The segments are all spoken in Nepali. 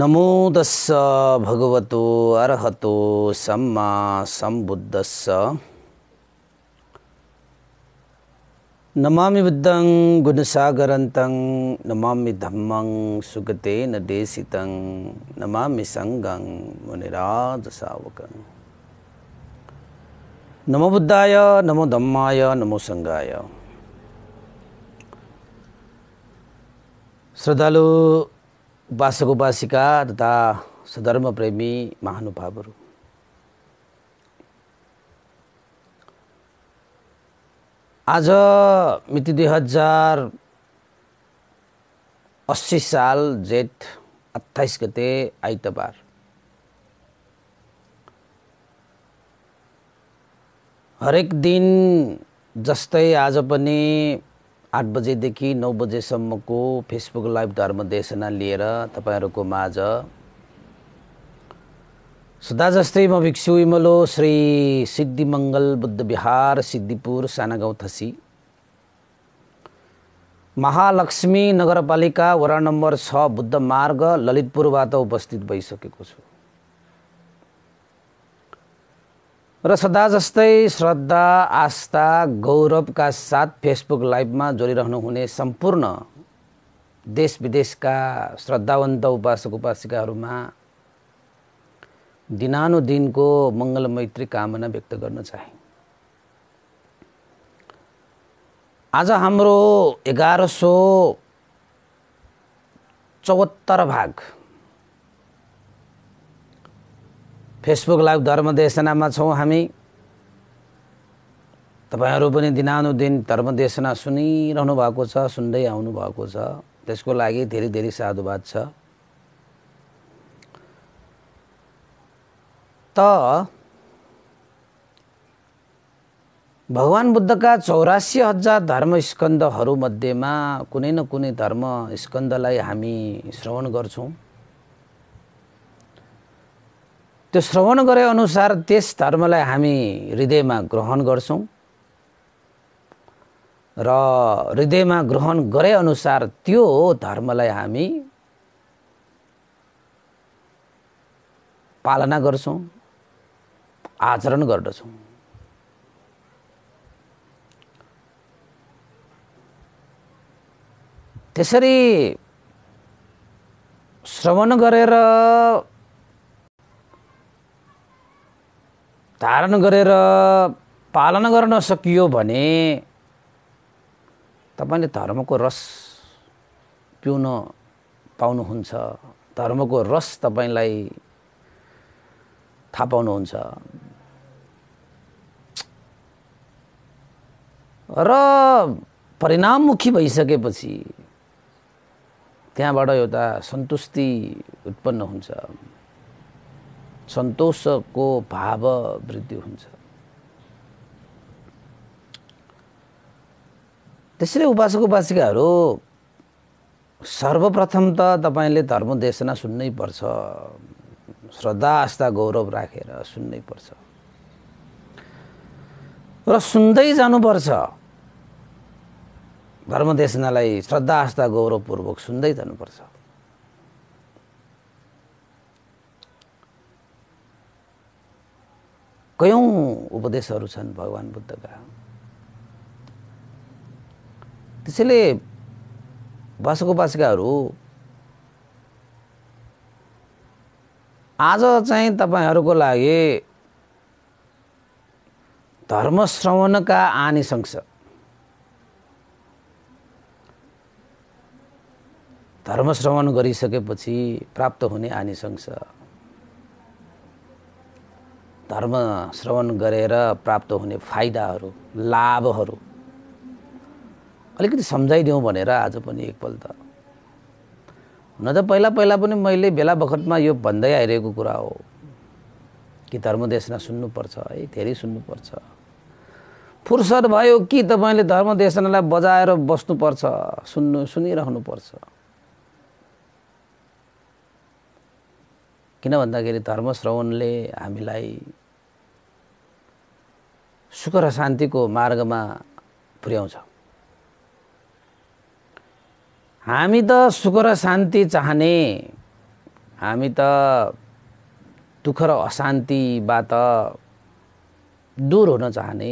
नमो दस्स भगवतो सम्मा सम्बुद्धस्स नमामि बुद्धं गुणसागरन्तं नमामि धम्मं सुगतेन देशितं नमामि सङ्गं मुनिराजसावकं नमो बुद्धाय नमो धम्माय नमो सङ्गाय श्रद्धालु उपासक उपासिका तथा सधर्मप्रेमी महानुभावहरू आज मिति दुई हजार अस्सी साल जेठ अट्ठाइस गते आइतबार हरेक दिन जस्तै आज पनि आठ बजेदेखि नौ बजेसम्मको फेसबुक लाइभ देशना लिएर तपाईँहरूको माझ सदा जस्तै म भिक्षु इमलो श्री सिद्धिमङ्गल बुद्ध विहार सिद्धिपुर सानागाउँ थसी महालक्ष्मी नगरपालिका वडा नम्बर छ बुद्ध मार्ग ललितपुरबाट उपस्थित भइसकेको छु र सदा जस्तै श्रद्धा आस्था गौरवका साथ फेसबुक लाइभमा जोडिरहनु हुने सम्पूर्ण देश विदेशका श्रद्धावन्त उपासक उपासिकाहरूमा दिनानुदिनको मङ्गलमैत्री कामना व्यक्त गर्न चाहे आज हाम्रो एघार सौ चौहत्तर भाग फेसबुक लाइभ धर्मदेशनामा छौँ हामी तपाईँहरू पनि दिनानुदिन धर्मदेशना सुनिरहनु भएको छ सुन्दै आउनु भएको छ त्यसको लागि धेरै धेरै साधुवाद छ त भगवान् बुद्धका चौरासी हजार धर्म धर्मस्कन्दहरूमध्येमा कुनै न कुनै धर्म स्कन्दलाई हामी श्रवण गर्छौँ त्यो श्रवण गरे अनुसार त्यस धर्मलाई हामी हृदयमा ग्रहण गर्छौँ र हृदयमा ग्रहण गरे अनुसार त्यो धर्मलाई हामी पालना गर्छौँ आचरण गर्दछौँ त्यसरी श्रवण गरेर धारण गरेर पालन गर्न सकियो भने तपाईँले धर्मको रस पिउन पाउनुहुन्छ धर्मको रस तपाईँलाई थाहा पाउनुहुन्छ र परिणाममुखी भइसकेपछि त्यहाँबाट एउटा सन्तुष्टि उत्पन्न हुन्छ सन्तोषको भाव वृद्धि हुन्छ त्यसैले उपासक उपासिकाहरू सर्वप्रथम त तपाईँले धर्मदेशना सुन्नै पर्छ श्रद्धा आस्था गौरव राखेर सुन्नै पर्छ र सुन्दै जानुपर्छ धर्मदेशनालाई श्रद्धा आस्था गौरवपूर्वक सुन्दै जानुपर्छ कयौँ उपदेशहरू छन् भगवान् बुद्धका त्यसैले बासको बासिकाहरू आज चाहिँ तपाईँहरूको लागि धर्म श्रवणका आनिसंस धर्म श्रवण गरिसकेपछि प्राप्त हुने आनिसंस धर्म श्रवण गरेर प्राप्त हुने फाइदाहरू लाभहरू अलिकति सम्झाइदिउँ भनेर आज पनि एकपल्ट हुन त पहिला पहिला पनि मैले बेला बखतमा यो भन्दै आइरहेको कुरा हो कि धर्मदेशना सुन्नुपर्छ है धेरै सुन्नुपर्छ फुर्सद भयो कि तपाईँले धर्मदेशनालाई बजाएर बस्नुपर्छ सुन्नु सुनिरहनुपर्छ किन भन्दाखेरि धर्म श्रवणले हामीलाई सुख र शान्तिको मार्गमा पुर्याउँछ हामी त सुख र शान्ति चाहने हामी त दुःख र अशान्तिबाट दूर हुन चाहने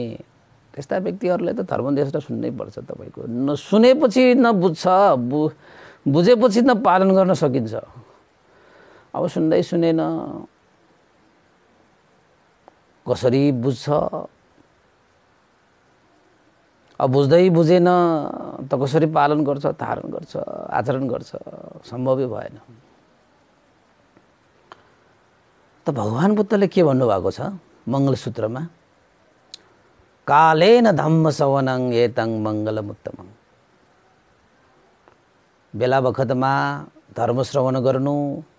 त्यस्ता व्यक्तिहरूले त धर्म धर्मदेश सुन्नै पर्छ तपाईँको नसुनेपछि नबुझ्छ बु बुझेपछि न पालन गर्न सकिन्छ अब सुन्दै सुनेन कसरी बुझ्छ अब बुझ्दै बुझेन त कसरी पालन गर्छ धारण गर्छ आचरण गर्छ सम्भवै भएन त भगवान् बुद्धले के भन्नुभएको छ मङ्गलसूत्रमा कालेन धम्म सवनङ एतङ मङ्गलमुत्तमङ बेला बखतमा धर्म श्रवण गर्नु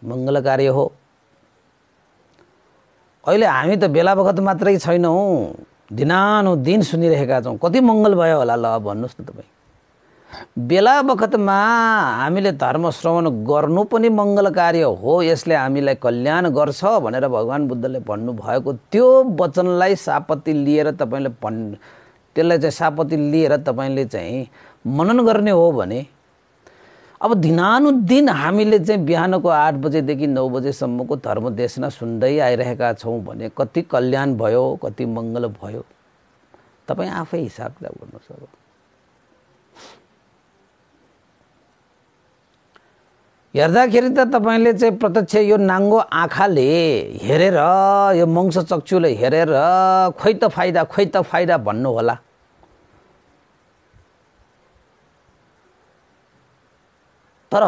मङ्गल कार्य हो अहिले हामी त बेला बखत मात्रै छैनौँ दिन सुनिरहेका छौँ कति मङ्गल भयो होला ल भन्नुहोस् न तपाईँ बेला बखतमा हामीले धर्म श्रवण गर्नु पनि मङ्गल कार्य हो यसले हामीलाई कल्याण गर्छ भनेर भगवान् बुद्धले भन्नुभएको त्यो वचनलाई सापत्ति लिएर तपाईँले भन् त्यसलाई चाहिँ सापत्ति लिएर तपाईँले चाहिँ मनन गर्ने हो भने अब दिनानुदिन हामीले चाहिँ बिहानको आठ बजेदेखि नौ बजेसम्मको धर्मदेशना सुन्दै आइरहेका छौँ भने कति कल्याण भयो कति मङ्गल भयो तपाईँ आफै हिसाब किताब गर्नुहोस् अब हेर्दाखेरि त तपाईँले चाहिँ प्रत्यक्ष यो नाङ्गो आँखाले हेरेर यो मंस चक्षुले हेरेर खोइ त फाइदा खोइ त फाइदा भन्नुहोला तर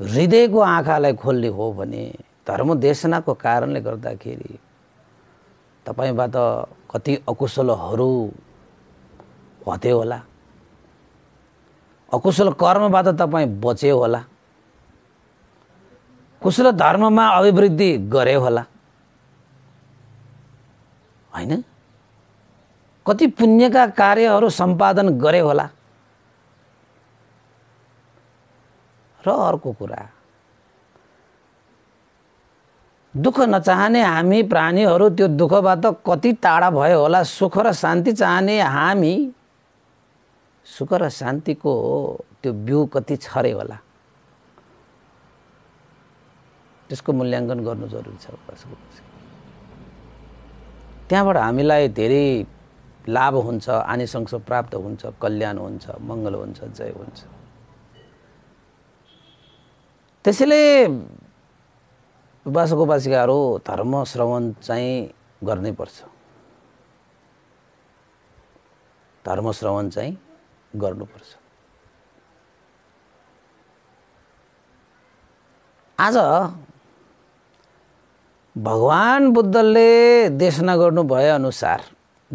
हृदयको आँखालाई खोल्ने हो भने धर्मदेशनाको कारणले गर्दाखेरि तपाईँबाट कति अकुशलहरू हते होला अकुशल कर्मबाट तपाईँ बचे होला कुशल धर्ममा अभिवृद्धि गरे होला होइन कति पुण्यका कार्यहरू सम्पादन गरे होला र अर्को कुरा दुःख नचाहने हामी प्राणीहरू त्यो दुःखबाट कति टाढा भयो होला सुख र शान्ति चाहने हामी सुख र शान्तिको त्यो बिउ कति छरे होला त्यसको मूल्याङ्कन गर्नु जरुरी छ त्यहाँबाट हामीलाई धेरै लाभ हुन्छ आनिसंस प्राप्त हुन्छ कल्याण हुन्छ मङ्गल हुन्छ जय हुन्छ त्यसैले उपासक उपासिकाहरू धर्म श्रवण चाहिँ गर्नै पर्छ धर्म श्रवण चाहिँ गर्नुपर्छ आज भगवान् बुद्धले देशना गर्नु भए अनुसार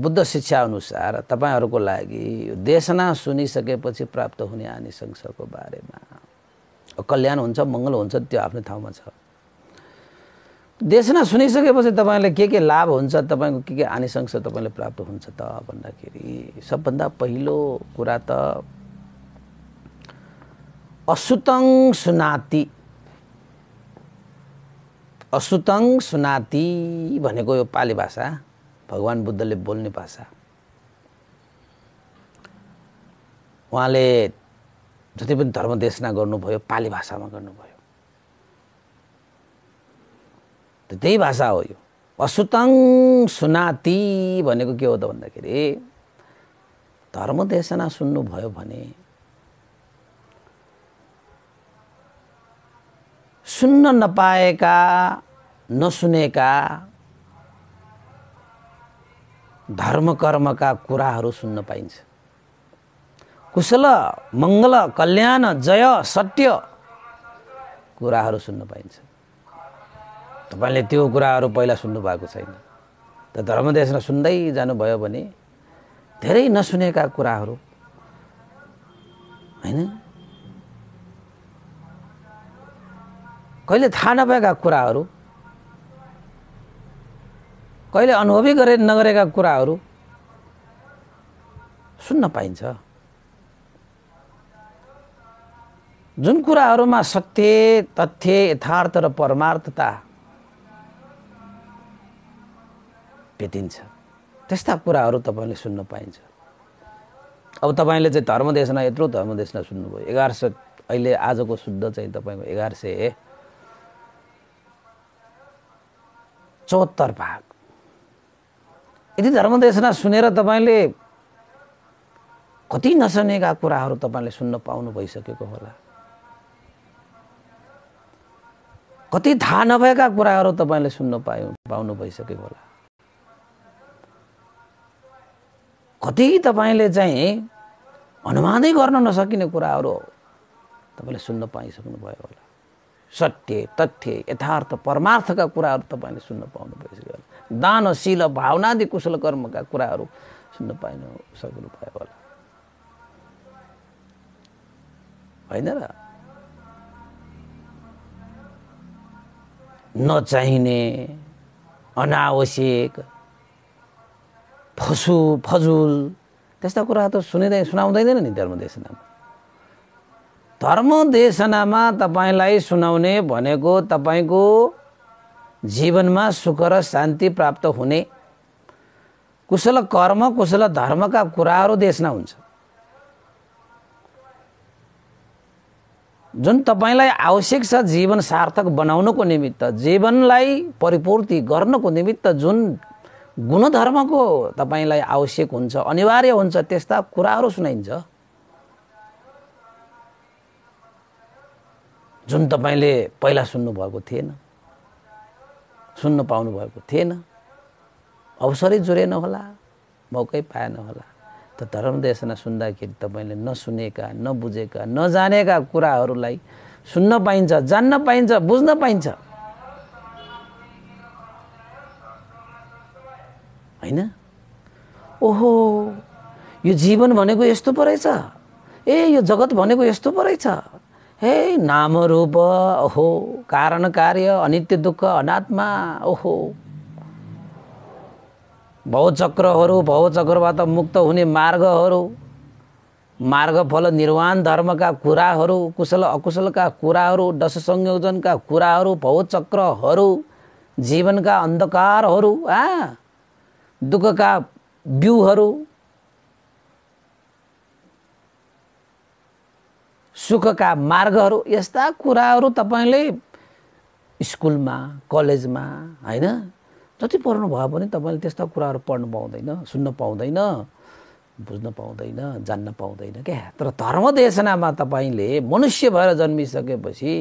बुद्ध शिक्षा अनुसार तपाईँहरूको लागि यो देशना सुनिसकेपछि प्राप्त हुने आनिसंसको बारेमा कल्याण हुन्छ मङ्गल हुन्छ त्यो आफ्नो ठाउँमा छ देशना सुनिसकेपछि तपाईँलाई के के लाभ हुन्छ तपाईँको के के आनिसंश तपाईँले प्राप्त हुन्छ त भन्दाखेरि सबभन्दा पहिलो कुरा त असुतङ सुनाति असुतङ सुनाति भनेको यो पाली भाषा भगवान् बुद्धले बोल्ने भाषा उहाँले जति पनि धर्मदेशना गर्नुभयो पाली भाषामा गर्नुभयो त्यही भाषा हो यो असुतङ सुनाती भनेको के हो त भन्दाखेरि धर्मदेशना सुन्नुभयो भने सुन्न नपाएका नसुनेका धर्म कर्मका कुराहरू सुन्न पाइन्छ कुशल मङ्गल कल्याण जय सत्य कुराहरू सुन्न पाइन्छ तपाईँले त्यो कुराहरू पहिला सुन्नुभएको छैन त धर्मदेशमा सुन्दै जानुभयो भने धेरै नसुनेका कुराहरू होइन कहिले थाहा नभएका कुराहरू कहिले अनुभवी गरे नगरेका कुराहरू सुन्न पाइन्छ जुन कुराहरूमा सत्य तथ्य यथार्थ र परमार्थता भेटिन्छ त्यस्ता कुराहरू तपाईँले सुन्न पाइन्छ अब तपाईँले चाहिँ धर्मदेशना यत्रो धर्मदेशना सुन्नुभयो एघार सय अहिले आजको शुद्ध चाहिँ तपाईँको एघार सय चौहत्तर भाग यदि धर्मदेशना सुनेर तपाईँले कति नसुनेका कुराहरू तपाईँले सुन्न पाउनु भइसकेको होला कति थाहा नभएका कुराहरू तपाईँले सुन्न पायो पाउनु भइसकेको होला कति तपाईँले चाहिँ अनुमानै गर्न नसकिने कुराहरू तपाईँले सुन्न पाइसक्नुभयो होला सत्य तथ्य यथार्थ परमार्थका कुराहरू तपाईँले सुन्न पाउनु भइसक्यो होला दानशील भावनादि कुशल कर्मका कुराहरू सुन्न पाइनु सक्नुभयो होला होइन र नचाहिने अनावश्यक फसु फजुल त्यस्ता कुरा त सुनिँदै सुनाउँदैन नि धर्मदेशनामा धर्मदेशनामा तपाईँलाई सुनाउने भनेको तपाईँको जीवनमा सुख र शान्ति प्राप्त हुने कुशल कर्म कुशल धर्मका कुराहरू देशना हुन्छ जुन तपाईँलाई आवश्यक छ जीवन सार्थक बनाउनको निमित्त जीवनलाई परिपूर्ति गर्नको निमित्त जुन गुणधर्मको तपाईँलाई आवश्यक हुन्छ अनिवार्य हुन्छ त्यस्ता कुराहरू सुनाइन्छ जुन तपाईँले पहिला सुन्नुभएको थिएन सुन्न पाउनुभएको थिएन अवसरै जुरेन होला मौकै पाएन होला त धर्मदेशना सुन्दाखेरि तपाईँले नसुनेका नबुझेका नजानेका कुराहरूलाई सुन्न पाइन्छ जान्न पाइन्छ बुझ्न पाइन्छ होइन ओहो यो जीवन भनेको यस्तो पो रहेछ ए यो जगत भनेको यस्तो पो रहेछ हे नाम रूप ओहो कारण कार्य अनित्य दुःख अनात्मा ओहो भौचक्रहरू भौचक्रबाट मुक्त हुने मार्गहरू मार्गफल निर्वाण धर्मका कुराहरू कुशल अकुशलका कुराहरू दश संयोजनका कुराहरू भौचक्रहरू जीवनका अन्धकारहरू आ दुःखका बिउहरू सुखका मार्गहरू यस्ता कुराहरू तपाईँले स्कुलमा कलेजमा होइन जति पढ्नु भयो भने तपाईँले त्यस्ता कुराहरू पढ्नु पाउँदैन सुन्न पाउँदैन बुझ्न पाउँदैन जान्न पाउँदैन क्या तर धर्मदेशनामा तपाईँले मनुष्य भएर जन्मिसकेपछि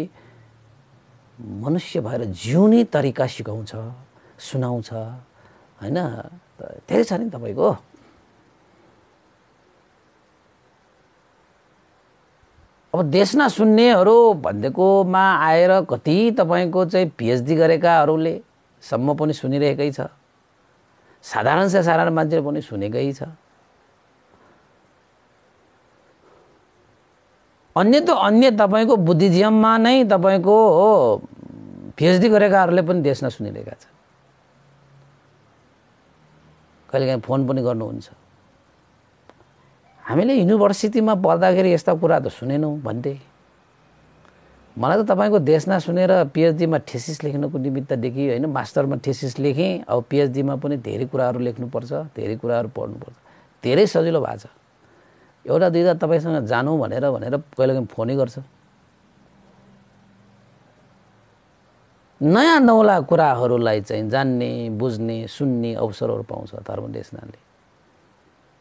मनुष्य भएर जिउने तरिका सिकाउँछ सुनाउँछ होइन धेरै छ नि तपाईँको अब देशना सुन्नेहरू भनिदिएकोमा आएर कति तपाईँको चाहिँ पिएचडी गरेकाहरूले सम्म पनि सुनिरहेकै छ साधारण से साधारण मान्छेले पनि सुनेकै छ अन्य त अन्य तपाईँको बुद्धिजिममा नै तपाईँको पिएचडी गरेकाहरूले पनि देशमा सुनिरहेका छन् कहिलेकाहीँ फोन पनि गर्नुहुन्छ हामीले युनिभर्सिटीमा पढ्दाखेरि यस्ता कुरा त सुनेनौँ भन्थे मलाई त तपाईँको देशना सुनेर पिएचडीमा थेसिस लेख्नको निमित्तदेखि होइन मास्टरमा थेसिस लेखेँ अब पिएचडीमा पनि धेरै कुराहरू लेख्नुपर्छ धेरै कुराहरू पढ्नुपर्छ धेरै सजिलो भएको छ एउटा दुईवटा तपाईँसँग जानु भनेर भनेर कहिलेकाहीँ फोनै गर्छ नयाँ नौला कुराहरूलाई चाहिँ जान्ने बुझ्ने सुन्ने अवसरहरू पाउँछ धर्म देशनाले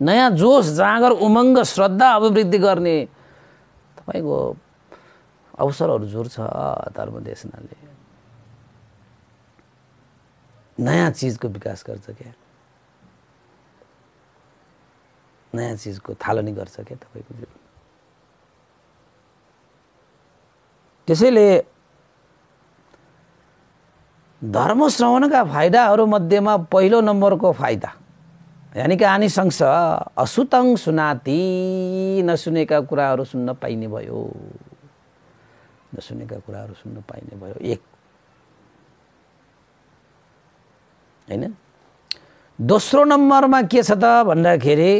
नयाँ जोस जाँगर उमङ्ग श्रद्धा अभिवृद्धि गर्ने तपाईँको अवसरहरू जोड्छ धर्मदेशनाले नयाँ चिजको विकास गर्छ क्या नयाँ चिजको थालनी गर्छ क्या तपाईँको जीवन त्यसैले धर्म श्रवणका फाइदाहरूमध्येमा पहिलो नम्बरको फाइदा यानि कि आनिसङ्स असुतङ सुनाति नसुनेका कुराहरू सुन्न पाइने भयो नसुनेका कुराहरू सुन्न पाइने भयो एक होइन दोस्रो नम्बरमा के छ त भन्दाखेरि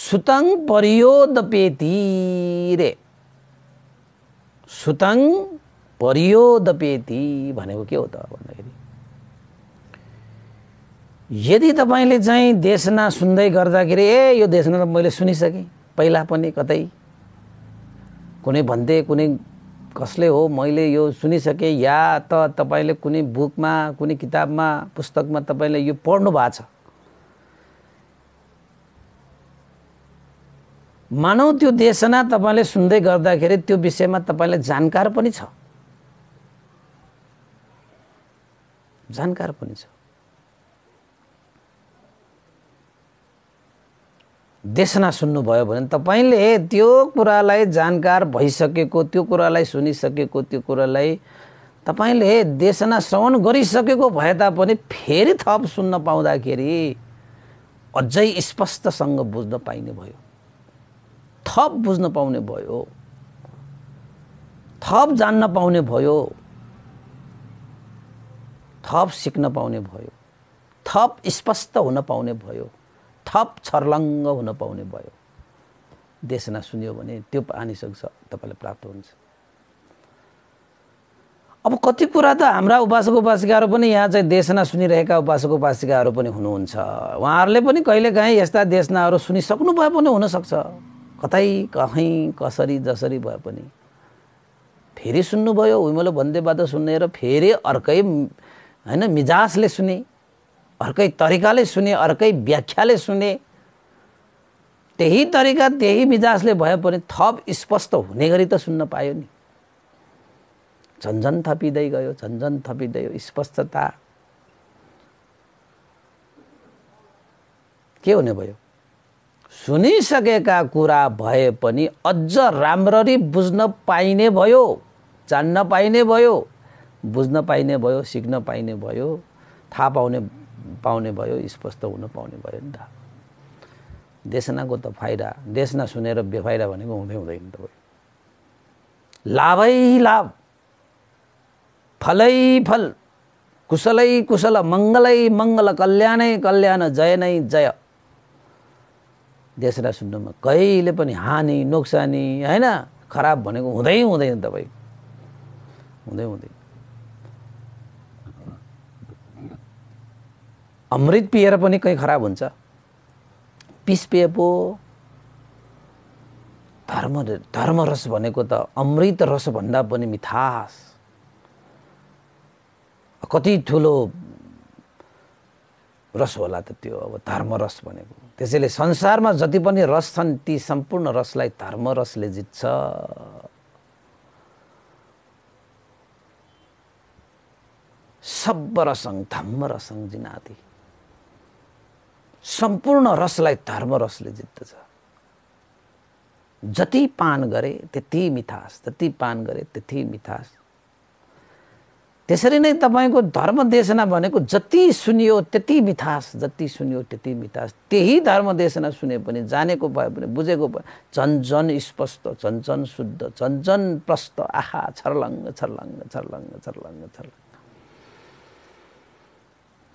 सुतङ परियोदपेती रे सुतङ परियोदपेती भनेको के हो त भन्दाखेरि यदि तपाईँले चाहिँ देशना सुन्दै गर्दाखेरि ए यो देशना त मैले सुनिसकेँ पहिला पनि कतै कुनै भन्दे कुनै कसले हो मैले यो सुनिसकेँ या त तपाईँले कुनै बुकमा कुनै किताबमा पुस्तकमा तपाईँले यो पढ्नु भएको छ मानौ त्यो देशना तपाईँले सुन्दै गर्दाखेरि त्यो विषयमा तपाईँलाई जानकार पनि छ जानकार पनि छ देशना सुन्नुभयो भने तपाईँले त्यो कुरालाई जानकार भइसकेको त्यो कुरालाई सुनिसकेको त्यो कुरालाई तपाईँले देशना श्रवण गरिसकेको भए तापनि फेरि थप सुन्न पाउँदाखेरि अझै स्पष्टसँग बुझ्न पाइने भयो थप बुझ्न पाउने भयो थप जान्न पाउने भयो थप सिक्न पाउने भयो थप स्पष्ट हुन पाउने भयो थप छर्लङ्ग हुन पाउने भयो देशना सुन्यो भने त्यो आनिसक्छ तपाईँलाई प्राप्त हुन्छ अब कति कुरा त हाम्रा उपासक उपासिकाहरू पनि यहाँ चाहिँ देशना सुनिरहेका उपासक उपासिकाहरू पनि हुनुहुन्छ उहाँहरूले पनि कहिलेकाहीँ यस्ता देशनाहरू सुनिसक्नु भए पनि हुनसक्छ कतै कहीँ कसरी जसरी भए पनि फेरि सुन्नुभयो उमेलो भन्दै बाटो सुन्ने र फेरि अर्कै होइन मिजासले सुने अर्कै तरिकाले सुने अर्कै व्याख्याले सुने त्यही तरिका त्यही मिजाजले भए पनि थप स्पष्ट हुने गरी त सुन्न पायो नि झन्झन थपिँदै गयो झन्झन थपिँदै स्पष्टता के हुने भयो सुनिसकेका कुरा भए पनि अझ राम्ररी बुझ्न पाइने भयो जान्न पाइने भयो बुझ्न पाइने भयो सिक्न पाइने भयो थाहा पाउने पाउने भयो स्पष्ट हुन पाउने भयो नि त देशनाको त फाइदा देशना सुनेर बेफाइदा भनेको हुँदै हुँदैन तपाईँ लाभै लाभ फलै फल कुशलै कुशल मङ्गलै मङ्गल कल्याणै कल्याण जय नै जय देशना सुन्नुमा कहिले पनि हानि नोक्सानी होइन खराब भनेको हुँदै हुँदैन तपाईँ हुँदै हुँदैन अमृत पिएर पनि कहीँ खराब हुन्छ पिस पिए पो धर्म धर्मरस भनेको त अमृत रसभन्दा पनि मिठास कति ठुलो रस होला त त्यो अब धर्मरस भनेको त्यसैले संसारमा जति पनि रस छन् ती सम्पूर्ण रसलाई धर्मरसले जित्छ सब रसङ धम्म रसङ जिनाति सम्पूर्ण रसलाई धर्म रसले जित्दछ जति पान गरे त्यति मिठास जति पान गरे त्यति मिठास त्यसरी नै तपाईँको धर्मदेशना भनेको जति सुनियो त्यति मिठास जति सुनियो त्यति मिठास त्यही धर्मदेशना सुने पनि जानेको भए पनि बुझेको भए झन् स्पष्ट झन् शुद्ध झन् झन् प्रष्ट आहा छर्लङ्ग छर्लङ्ग छर्लङ्ग छर्लङ्ग छर्लङ्ग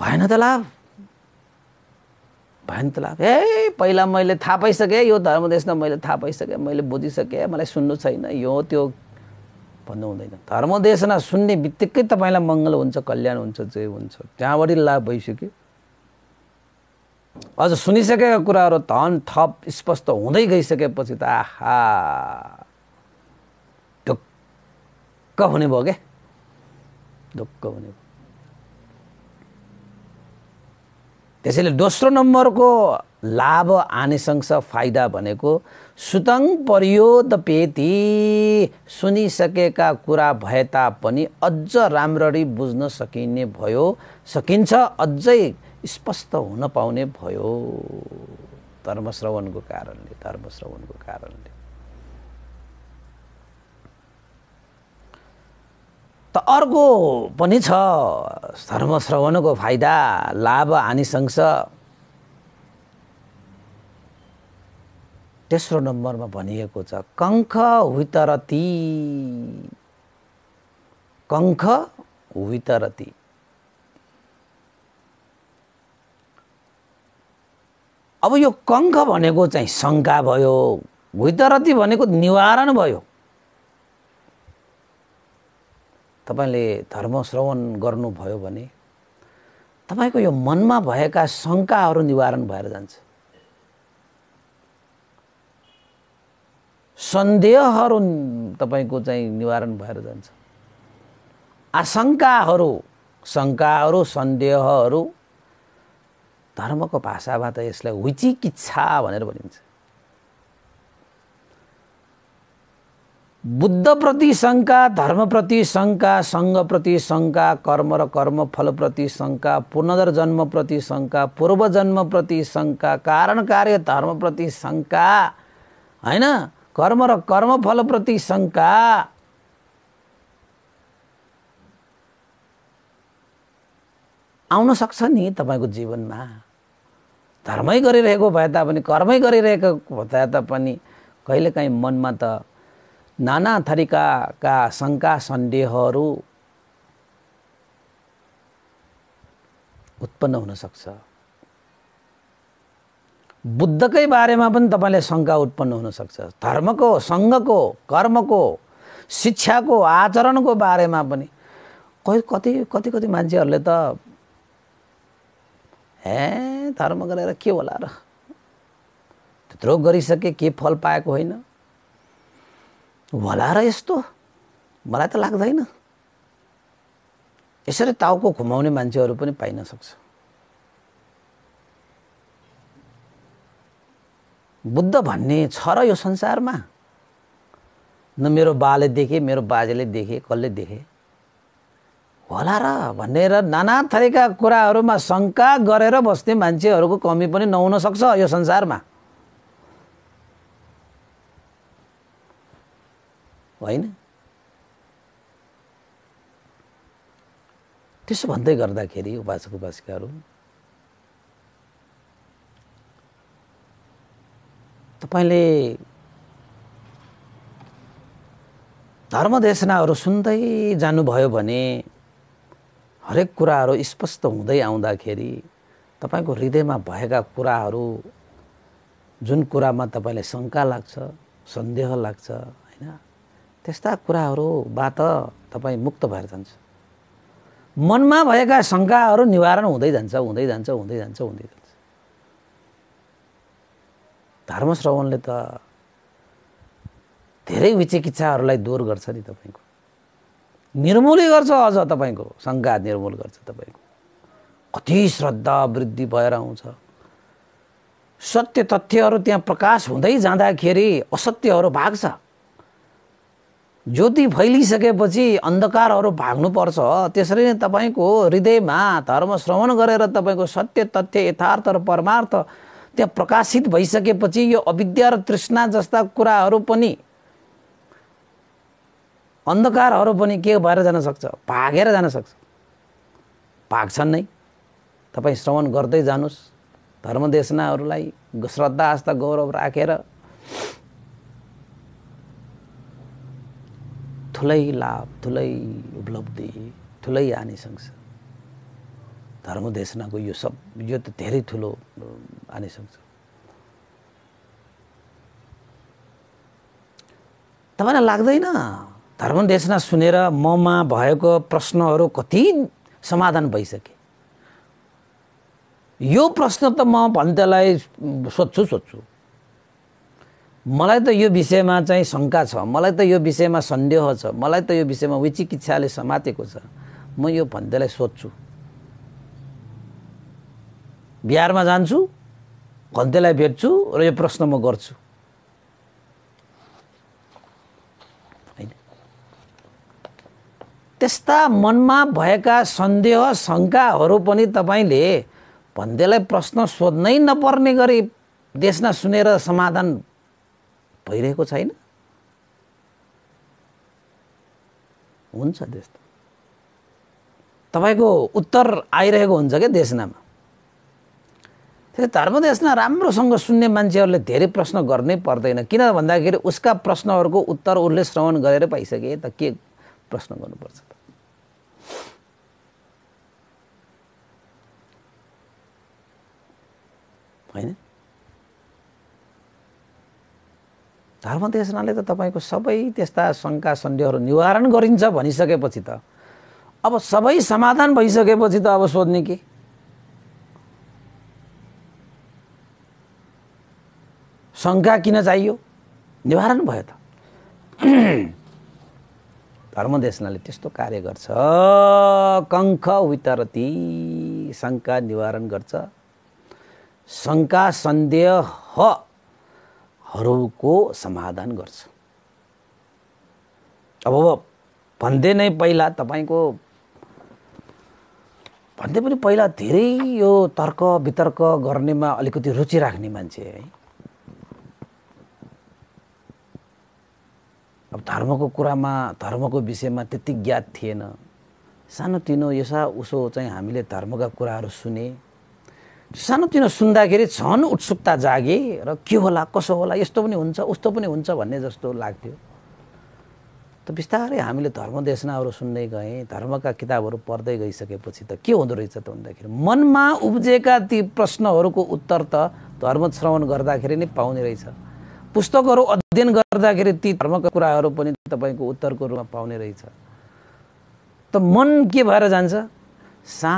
भएन त लाभ भएन त लाग्यो ए पहिला मैले थाहा पाइसकेँ यो धर्म मैले थाहा पाइसकेँ मैले बुझिसकेँ मलाई सुन्नु छैन यो त्यो भन्नु हुँदैन धर्म सुन्ने बित्तिकै तपाईँलाई मङ्गल हुन्छ कल्याण हुन्छ जे हुन्छ त्यहाँबाट लाभ भइसक्यो अझ सुनिसकेका कुराहरू धन थप स्पष्ट हुँदै गइसकेपछि त आहा ढुक्क हुने भयो क्या ढुक्क हुने भयो त्यसैले दोस्रो नम्बरको लाभ आनेसँगस फाइदा भनेको सुतङ परियोद पेती सुनिसकेका कुरा भए तापनि अझ राम्ररी बुझ्न सकिने भयो सकिन्छ अझै स्पष्ट हुन पाउने भयो धर्मश्रवणको कारणले धर्मश्रवणको कारणले त अर्को पनि छ श्रवणको फाइदा लाभ हानिसङ्स तेस्रो नम्बरमा भनिएको छ कङ्ख हुतरती कङ्ख हुतरती अब यो कङ्ख भनेको चाहिँ शङ्का भयो हुतरती भनेको निवारण भयो तपाईँले धर्म श्रवण गर्नुभयो भने तपाईँको यो मनमा भएका शङ्काहरू निवारण भएर जान्छ सन्देहहरू तपाईँको चाहिँ निवारण भएर जान्छ आशङ्काहरू शङ्काहरू सन्देहहरू धर्मको भाषामा त यसलाई विचिकित्सा भनेर भनिन्छ बुद्धप्रति शङ्का धर्मप्रति शङ्का सङ्घप्रति शङ्का कर्म र कर्मफलप्रति शङ्का पुनर्जन्मप्रति शङ्का पूर्वजन्मप्रति शङ्का कारण कार्य धर्मप्रति शङ्का होइन कर्म र कर्मफलप्रति शङ्का आउन सक्छ नि तपाईँको जीवनमा धर्मै गरिरहेको भए तापनि कर्मै गरिरहेको भए तापनि कहिलेकाहीँ मनमा त नाना थरीकाका शङ्का सन्देहहरू उत्पन्न हुनसक्छ बुद्धकै बारेमा पनि तपाईँले शङ्का उत्पन्न हुनसक्छ धर्मको सङ्घको कर्मको शिक्षाको आचरणको बारेमा पनि कति कति कति मान्छेहरूले त ए धर्म गरेर के होला र त्यत्रो गरिसके के फल पाएको होइन होला र यस्तो मलाई त लाग्दैन यसरी टाउको घुमाउने मान्छेहरू पनि पाइन सक्छ बुद्ध भन्ने छ र यो संसारमा न मेरो बाले देखे मेरो बाजेले देखे कसले देखे होला र भनेर नाना थरीका कुराहरूमा शङ्का गरेर बस्ने मान्छेहरूको कमी पनि नहुन सक्छ यो संसारमा होइन त्यसो भन्दै गर्दाखेरि उपासक उपासिकाहरू तपाईँले धर्मदेशनाहरू सुन्दै जानुभयो भने हरेक कुराहरू स्पष्ट हुँदै आउँदाखेरि तपाईँको हृदयमा भएका कुराहरू जुन कुरामा तपाईँलाई शङ्का लाग्छ सन्देह लाग्छ होइन त्यस्ता कुराहरूबाट तपाईँ मुक्त भएर जान्छ मनमा भएका शङ्काहरू निवारण हुँदै जान्छ हुँदै जान्छ हुँदै जान्छ हुँदै जान्छ धर्म श्रवणले त धेरै विचिकित्साहरूलाई दूर गर्छ नि तपाईँको निर्मूलै गर्छ अझ तपाईँको शङ्का निर्मूल गर्छ तपाईँको कति श्रद्धा वृद्धि भएर आउँछ सत्य तथ्यहरू त्यहाँ प्रकाश हुँदै जाँदाखेरि असत्यहरू भाग्छ ज्योति फैलिसकेपछि अन्धकारहरू भाग्नुपर्छ त्यसरी नै तपाईँको हृदयमा धर्म श्रवण गरेर तपाईँको सत्य तथ्य यथार्थ र परमार्थ त्यहाँ प्रकाशित भइसकेपछि यो अविद्या र तृष्णा जस्ता कुराहरू पनि अन्धकारहरू पनि के भएर जान सक्छ भागेर जान सक्छ भाग्छन् नै तपाईँ श्रवण गर्दै जानुहोस् धर्मदेशनाहरूलाई श्रद्धा आस्था गौरव राखेर ठुलै लाभ ठुलै उपलब्धि ठुलै आनिसक्छ धर्मदेशनाको यो सब यो त धेरै ठुलो आनिसक्छ तपाईँलाई लाग्दैन धर्मदेशना सुनेर ममा भएको प्रश्नहरू कति समाधान भइसके यो प्रश्न त म भन्तेलाई सोध्छु सोध्छु मलाई त यो विषयमा चाहिँ शङ्का छ मलाई त यो विषयमा सन्देह छ मलाई त यो विषयमा विचिकित्साले समातेको छ म यो भन्दैलाई सोध्छु बिहारमा जान्छु भन्दैलाई भेट्छु र यो प्रश्न म गर्छु होइन त्यस्ता मनमा भएका सन्देह शङ्काहरू पनि तपाईँले भन्दैलाई प्रश्न सोध्नै नपर्ने गरी देशमा सुनेर समाधान भइरहेको छैन हुन्छ त्यस्तो तपाईँको उत्तर आइरहेको हुन्छ क्या देशनामा त्यसै धर्मदेशना राम्रोसँग सुन्ने मान्छेहरूले धेरै प्रश्न गर्नै पर्दैन किन भन्दाखेरि उसका प्रश्नहरूको उत्तर उसले श्रवण गरेर पाइसके त के प्रश्न गर्नुपर्छ त होइन धर्मदेशनाले त तपाईँको सबै त्यस्ता शङ्का सन्देहहरू निवारण गरिन्छ भनिसकेपछि त अब सबै समाधान भइसकेपछि त अब सोध्ने के शङ्का किन चाहियो निवारण भयो त धर्मदेशनाले त्यस्तो कार्य गर्छ कङ्ख वितरती शङ्का निवारण गर्छ शङ्का सन्देह हरूको समाधान गर्छ अब भन्दै नै पहिला तपाईँको भन्दै पनि पहिला धेरै यो तर्क वितर्क गर्नेमा अलिकति रुचि राख्ने मान्छे है अब धर्मको कुरामा धर्मको विषयमा त्यति ज्ञात थिएन सानोतिनो यसा उसो चाहिँ हामीले धर्मका कुराहरू सुने सानोतिनो सुन्दाखेरि झन् उत्सुकता जागे र के होला कसो होला यस्तो पनि हुन्छ उस्तो पनि हुन्छ भन्ने जस्तो लाग्थ्यो त बिस्तारै हामीले धर्मदेशनाहरू सुन्दै गएँ धर्मका किताबहरू पढ्दै गइसकेपछि त के हुँदो रहेछ त भन्दाखेरि मनमा उब्जेका ती प्रश्नहरूको उत्तर त धर्म श्रवण गर्दाखेरि नै पाउने रहेछ पुस्तकहरू अध्ययन गर्दाखेरि ती धर्मका कुराहरू पनि तपाईँको उत्तरको रूपमा पाउने रहेछ त मन के भएर जान्छ सा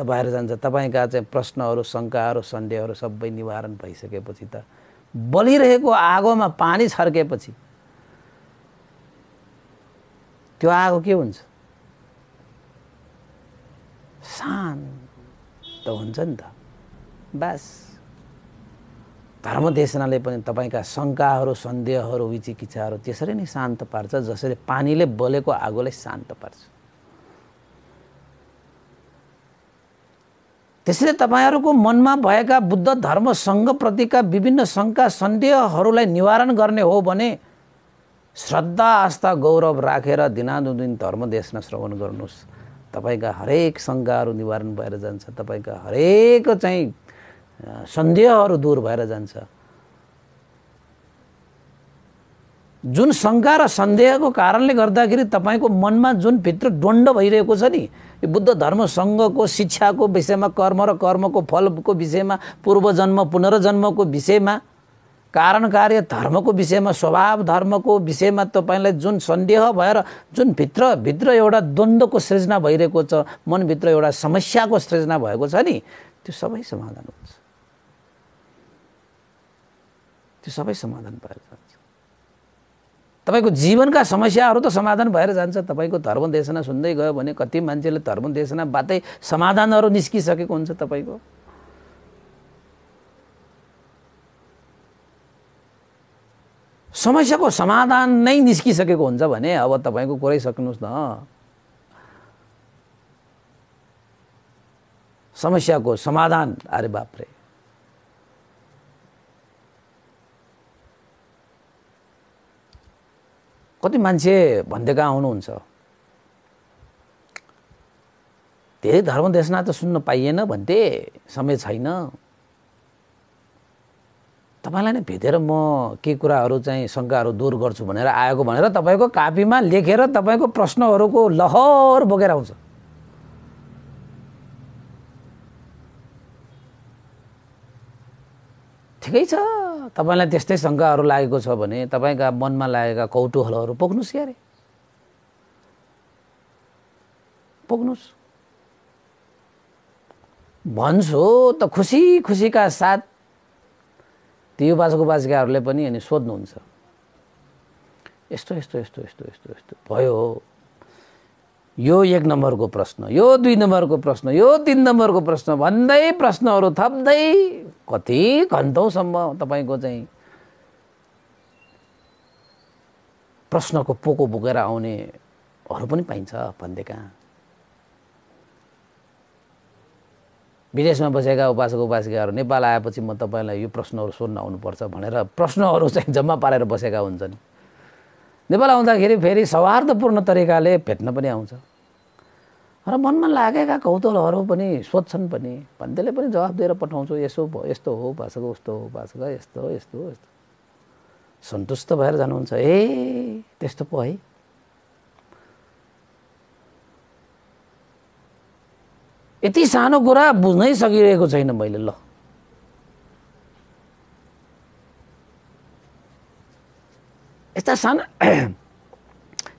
तपाईँहरू जान्छ तपाईँका चाहिँ प्रश्नहरू शङ्काहरू सन्देहहरू सबै निवारण भइसकेपछि त बलिरहेको आगोमा पानी छर्केपछि त्यो आगो के हुन्छ शान्त हुन्छ नि त बास धर्मदेशनाले पनि तपाईँका शङ्काहरू सन्देहहरू विचिकित्साहरू त्यसरी नै शान्त पार्छ जसरी पानीले बलेको आगोलाई शान्त पार्छ त्यसैले तपाईँहरूको मनमा भएका बुद्ध सङ्घप्रतिका विभिन्न शङ्का सन्देहहरूलाई निवारण गर्ने हो भने श्रद्धा आस्था गौरव राखेर दिनानुदिन देश श्रवण गर्नुहोस् तपाईँका हरेक शङ्काहरू निवारण भएर जान्छ तपाईँका हरेक चाहिँ सन्देहहरू दूर भएर जान्छ जुन शङ्का र सन्देहको कारणले गर्दाखेरि तपाईँको मनमा जुन भित्र द्वन्ड भइरहेको छ नि यो बुद्ध धर्म सङ्घको शिक्षाको विषयमा कर्म र कर्मको फलको विषयमा पूर्वजन्म पुनर्जन्मको विषयमा कारण कार्य धर्मको विषयमा स्वभाव धर्मको विषयमा तपाईँलाई जुन सन्देह भएर जुन भित्र भित्रभित्र एउटा द्वन्द्वको सृजना भइरहेको छ मनभित्र एउटा समस्याको सृजना भएको छ नि त्यो सबै समाधान हुन्छ त्यो सबै समाधान भएर जान्छ तपाईँको जीवनका समस्याहरू त समाधान भएर जान्छ तपाईँको धर्म देशना सुन्दै गयो भने कति मान्छेले बातै समाधानहरू निस्किसकेको हुन्छ तपाईँको समस्याको समाधान नै निस्किसकेको हुन्छ भने अब तपाईँको कुरै सक्नुहोस् न समस्याको समाधान अरे बाप्रे कति मान्छे कहाँ आउनुहुन्छ धेरै धर्मदेशना त सुन्न पाइएन भन्थे समय छैन तपाईँलाई नै भेटेर म के कुराहरू चाहिँ शङ्काहरू दूर गर्छु भनेर आएको भनेर तपाईँको कापीमा लेखेर तपाईँको प्रश्नहरूको लहर बोकेर आउँछ ठिकै छ तपाईँलाई त्यस्तै शङ्काहरू लागेको छ भने तपाईँका मनमा लागेका कौतुहलहरू पोख्नुहोस् क्यारे पोख्नुहोस् भन्छु त खुसी खुसीका साथ त्यो बाजको बाजिकाहरूले पनि अनि सोध्नुहुन्छ यस्तो यस्तो यस्तो यस्तो यस्तो यस्तो भयो यो एक नम्बरको प्रश्न यो दुई नम्बरको प्रश्न यो तिन नम्बरको प्रश्न भन्दै प्रश्नहरू थप्दै कति घन्टौँसम्म तपाईँको चाहिँ प्रश्नको पोको बोकेर आउनेहरू पनि पाइन्छ भनेदेखि विदेशमा बसेका उपासक उपासिकाहरू नेपाल आएपछि म तपाईँलाई यो प्रश्नहरू सोध्न आउनुपर्छ भनेर प्रश्नहरू चाहिँ जम्मा पारेर बसेका हुन्छन् नेपाल आउँदाखेरि फेरि सौहार्दपूर्ण तरिकाले भेट्न पनि आउँछ र मनमा लागेका कौतलहरू पनि सोध्छन् पनि भन्दैले पनि जवाब दिएर पठाउँछु यसो यस्तो हो भाषाको उस्तो हो भाषाको यस्तो यस्तो हो यस्तो सन्तुष्ट भएर जानुहुन्छ ए त्यस्तो पो है यति सानो कुरा बुझ्नै सकिरहेको छैन मैले ल यस्ता साना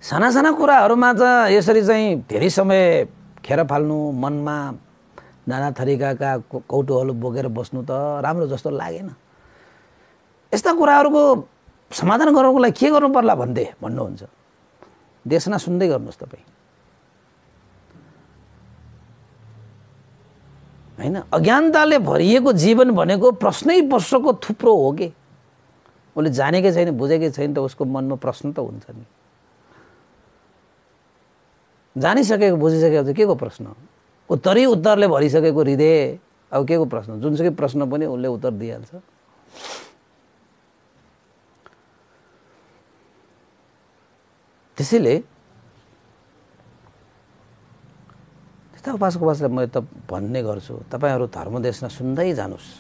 साना साना कुराहरूमा त यसरी चाहिँ धेरै समय खेर फाल्नु मनमा नाना थरीका कौटुहरू बोकेर बस्नु त राम्रो जस्तो लागेन यस्ता कुराहरूको समाधान गर्नुको लागि के गर्नु पर्ला भन्दै भन्नुहुन्छ देशना सुन्दै गर्नुहोस् तपाईँ होइन अज्ञानताले भरिएको जीवन भनेको प्रश्नै वर्षको थुप्रो हो कि उसले जानेकै छैन बुझेकै छैन त उसको मनमा प्रश्न त हुन्छ नि जानिसकेको बुझिसकेको चाहिँ के को प्रश्न उत्तरै उत्तरले भरिसकेको हृदय अब के को प्रश्न जुनसुकै प्रश्न पनि उसले उत्तर दिइहाल्छ त्यसैले त्यस्ता उपासको उपासलाई मैले त भन्ने गर्छु तपाईँहरू धर्मदेशमा सुन्दै जानुहोस्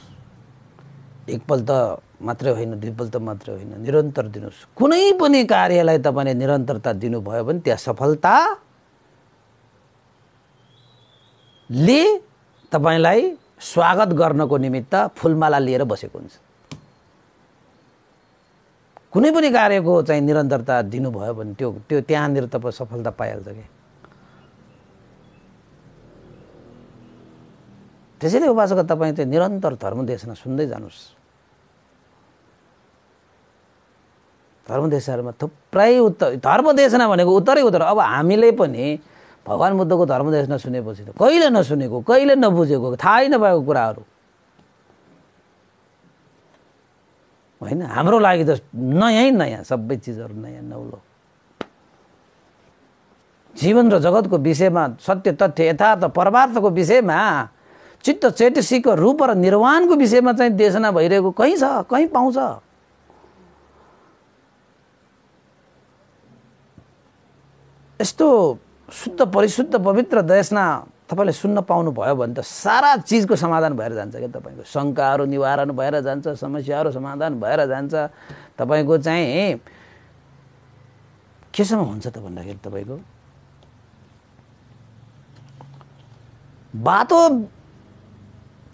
एकपल्ट मात्रै होइन त मात्रै होइन निरन्तर दिनुहोस् कुनै पनि कार्यलाई तपाईँले निरन्तरता दिनुभयो भने त्यहाँ ले तपाईँलाई स्वागत गर्नको निमित्त फुलमाला लिएर बसेको हुन्छ कुनै पनि कार्यको चाहिँ निरन्तरता दिनुभयो भने त्यो त्यो त्यहाँनिर तपाईँ सफलता पाइहाल्छ कि त्यसैले उपासक तपाईँ चाहिँ निरन्तर धर्मदेशना सुन्दै जानुहोस् धर्मदेशहरूमा थुप्रै उत्तर धर्मदेशना भनेको उत्तरै उत्तर अब हामीले पनि भगवान् बुद्धको धर्मदेशना सुनेपछि त कहिले नसुनेको कहिले नबुझेको थाहै नभएको कुराहरू होइन हाम्रो लागि त नयाँ नयाँ सबै चिजहरू नयाँ नौलो जीवन र जगतको विषयमा सत्य तथ्य यथार्थ परमार्थको विषयमा चित्त चेटसीको रूप र निर्वाणको विषयमा चाहिँ देशना भइरहेको कहीँ छ कहीँ पाउँछ यस्तो शुद्ध परिशुद्ध पवित्र देशना तपाईँले सुन्न पाउनुभयो भने त सारा चिजको समाधान भएर जान्छ क्या तपाईँको शङ्काहरू निवारण भएर जान्छ समस्याहरू समाधान भएर जान्छ तपाईँको चाहिँ केसम्म हुन्छ त भन्दाखेरि तपाईँको बाटो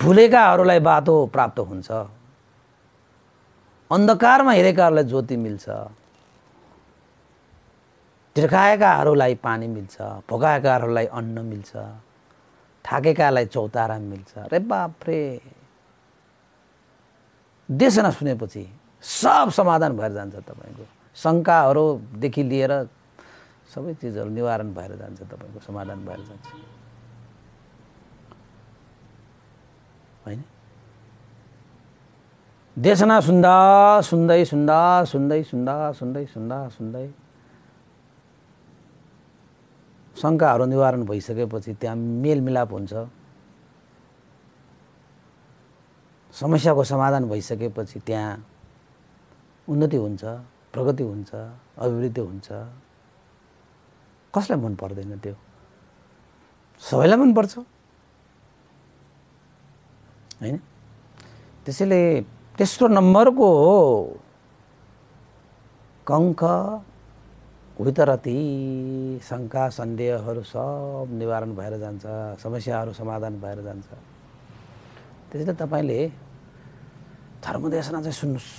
भुलेकाहरूलाई बाटो प्राप्त हुन्छ अन्धकारमा हेरेकाहरूलाई ज्योति मिल्छ तिर्खाएकाहरूलाई पानी मिल्छ भोगाएकाहरूलाई अन्न मिल्छ थाकेकालाई चौतारा मिल्छ रे बाफ्रे देशना सुनेपछि सब समाधान भएर जान्छ तपाईँको शङ्काहरूदेखि लिएर सबै चिजहरू निवारण भएर जान्छ तपाईँको समाधान भएर जान्छ होइन देशना सुन्दा सुन्दै सुन्दा सुन्दै सुन्दा सुन्दै सुन्दा सुन्दै शङ्काहरू निवारण भइसकेपछि त्यहाँ मेलमिलाप हुन्छ समस्याको समाधान भइसकेपछि त्यहाँ उन्नति हुन्छ प्रगति हुन्छ अभिवृद्धि हुन्छ कसलाई मन पर्दैन त्यो सबैलाई मनपर्छ होइन त्यसैले तेस्रो नम्बरको कङ्ख ती शङ्का सन्देहहरू सब निवारण भएर जान्छ समस्याहरू समाधान भएर जान्छ त्यसैले तपाईँले धर्मदेशना चाहिँ सुन्नुहोस्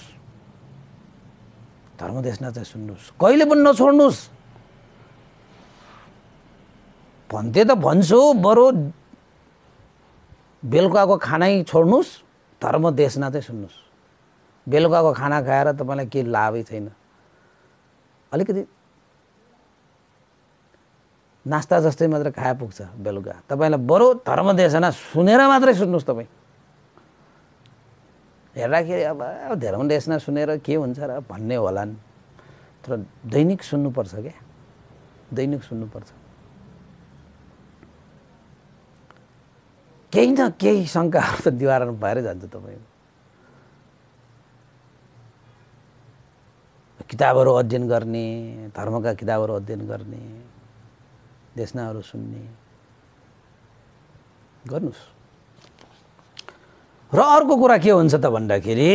धर्मदेशना चाहिँ सुन्नुहोस् कहिले पनि नछोड्नुहोस् भन्थे त भन्छु बरु बेलुकाको खानै छोड्नुहोस् धर्मदेशना चाहिँ सुन्नुहोस् बेलुकाको खाना खाएर तपाईँलाई केही लाभै छैन अलिकति नास्ता जस्तै मात्र खाए पुग्छ बेलुका तपाईँलाई बरु धर्मदेशना सुनेर मात्रै सुन्नुहोस् तपाईँ हेर्दाखेरि अब धर्मदेशना सुनेर के हुन्छ र भन्ने होला नि तर दैनिक सुन्नुपर्छ क्या दैनिक सुन्नुपर्छ केही न केही शङ्काहरू त दिवार भएरै जान्छ तपाईँको किताबहरू अध्ययन गर्ने धर्मका किताबहरू अध्ययन गर्ने देशनाहरू सुन्ने गर्नुहोस् र अर्को कुरा के हुन्छ त भन्दाखेरि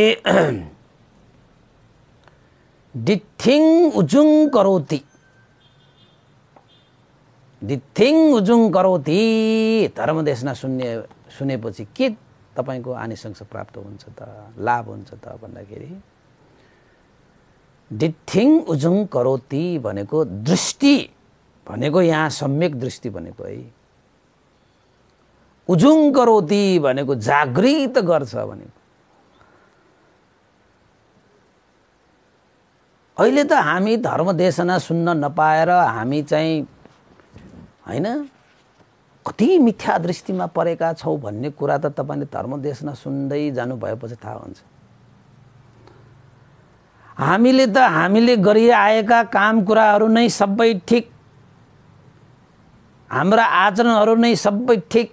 डिथिङ उजुङ करोती डिथिङ उजुङ करोती धर्मदेशना सुन्ने सुनेपछि के तपाईँको आनिसंस प्राप्त हुन्छ त लाभ हुन्छ त भन्दाखेरि डिथिङ उजुङ करोति भनेको दृष्टि भनेको यहाँ सम्यक दृष्टि भनेको है उजुङ करोती भनेको जागृत गर्छ भनेको अहिले त हामी धर्म देशना सुन्न नपाएर हामी चाहिँ होइन कति मिथ्या दृष्टिमा परेका छौँ भन्ने कुरा त तपाईँले देशना सुन्दै जानु भएपछि थाहा हुन्छ हामीले त हामीले गरिआएका काम कुराहरू नै सबै ठिक हाम्रा आचरणहरू नै सबै ठिक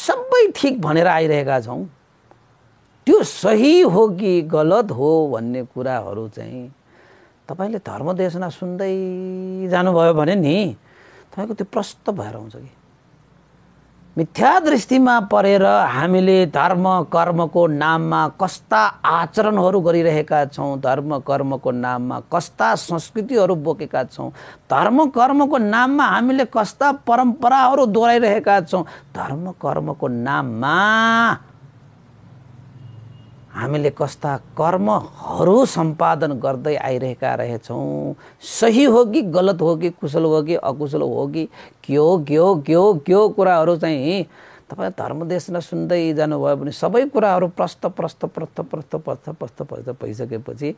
सबै ठिक भनेर आइरहेका छौँ त्यो सही हो कि गलत हो भन्ने कुराहरू चाहिँ तपाईँले धर्मदेशना सुन्दै जानुभयो भने नि तपाईँको त्यो प्रष्ट भएर आउँछ कि मिथ्या दृष्टिमा परेर हामीले धर्म कर्मको नाममा कस्ता आचरणहरू गरिरहेका छौँ धर्म कर्मको नाममा कस्ता संस्कृतिहरू बोकेका छौँ धर्म कर्मको नाममा हामीले कस्ता परम्पराहरू दोहोऱ्याइरहेका छौँ धर्म कर्मको नाममा हामीले कस्ता कर्महरू सम्पादन गर्दै आइरहेका रहेछौँ सही हो कि गलत हो कि कुशल हो कि अकुशल हो कि के हो के ग्यो के हो के हो कुराहरू चाहिँ तपाईँ धर्मदेश नसुन्दै जानुभयो भने सबै कुराहरू प्रस्त प्रस्त प्रस्त प्रस्त प्रस्त प्रस्त प्रस्त भइसकेपछि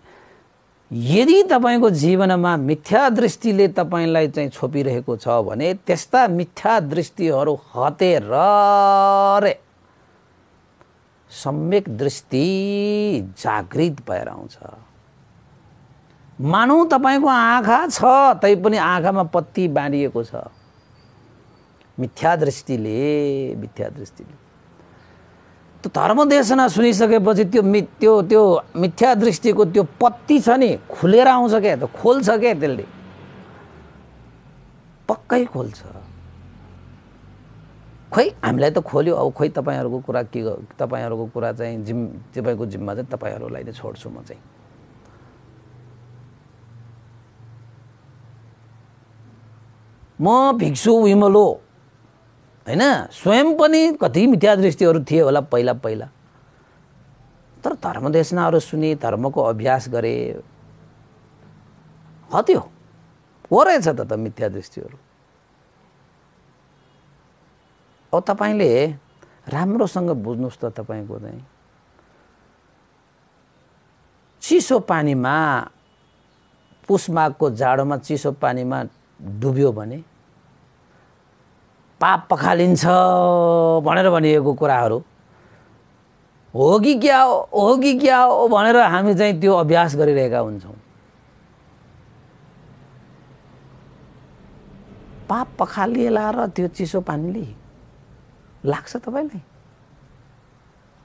यदि तपाईँको जीवनमा मिथ्या दृष्टिले तपाईँलाई चाहिँ छोपिरहेको छ भने त्यस्ता मिथ्या दृष्टिहरू हतेर रे सम्यक दृष्टि जागृत भएर आउँछ मानौँ तपाईँको आँखा छ तैपनि आँखामा पत्ती बाँडिएको छ मिथ्या दृष्टिले मिथ्या दृष्टिले त्यो धर्मदेशना सुनिसकेपछि त्यो मि त्यो त्यो मिथ्या दृष्टिको त्यो पत्ती छ नि खुलेर आउँछ क्या त खोल्छ क्या त्यसले पक्कै खोल्छ खोइ हामीलाई त खोल्यो अब खोइ तपाईँहरूको कुरा के तपाईँहरूको कुरा चाहिँ जिम तपाईँको जिम्मा चाहिँ तपाईँहरूलाई नै छोड्छु म चाहिँ म भिक्षु विमलो होइन स्वयं पनि कति मिथ्या दृष्टिहरू थिए होला पहिला पहिला तर धर्मदेशनाहरू सुने धर्मको अभ्यास गरे हो त्यो हो रहेछ त त मिथ्या दृष्टिहरू अब तपाईँले राम्रोसँग बुझ्नुहोस् त तपाईँको चाहिँ चिसो पानीमा पुसमागको जाडोमा चिसो पानीमा डुब्यो भने पाप पखालिन्छ भनेर भनिएको कुराहरू हो कि क्या हो कि क्या हो भनेर हामी चाहिँ त्यो अभ्यास गरिरहेका हुन्छौँ पाप पखालिएला र त्यो चिसो पानीले लाग्छ तपाईँलाई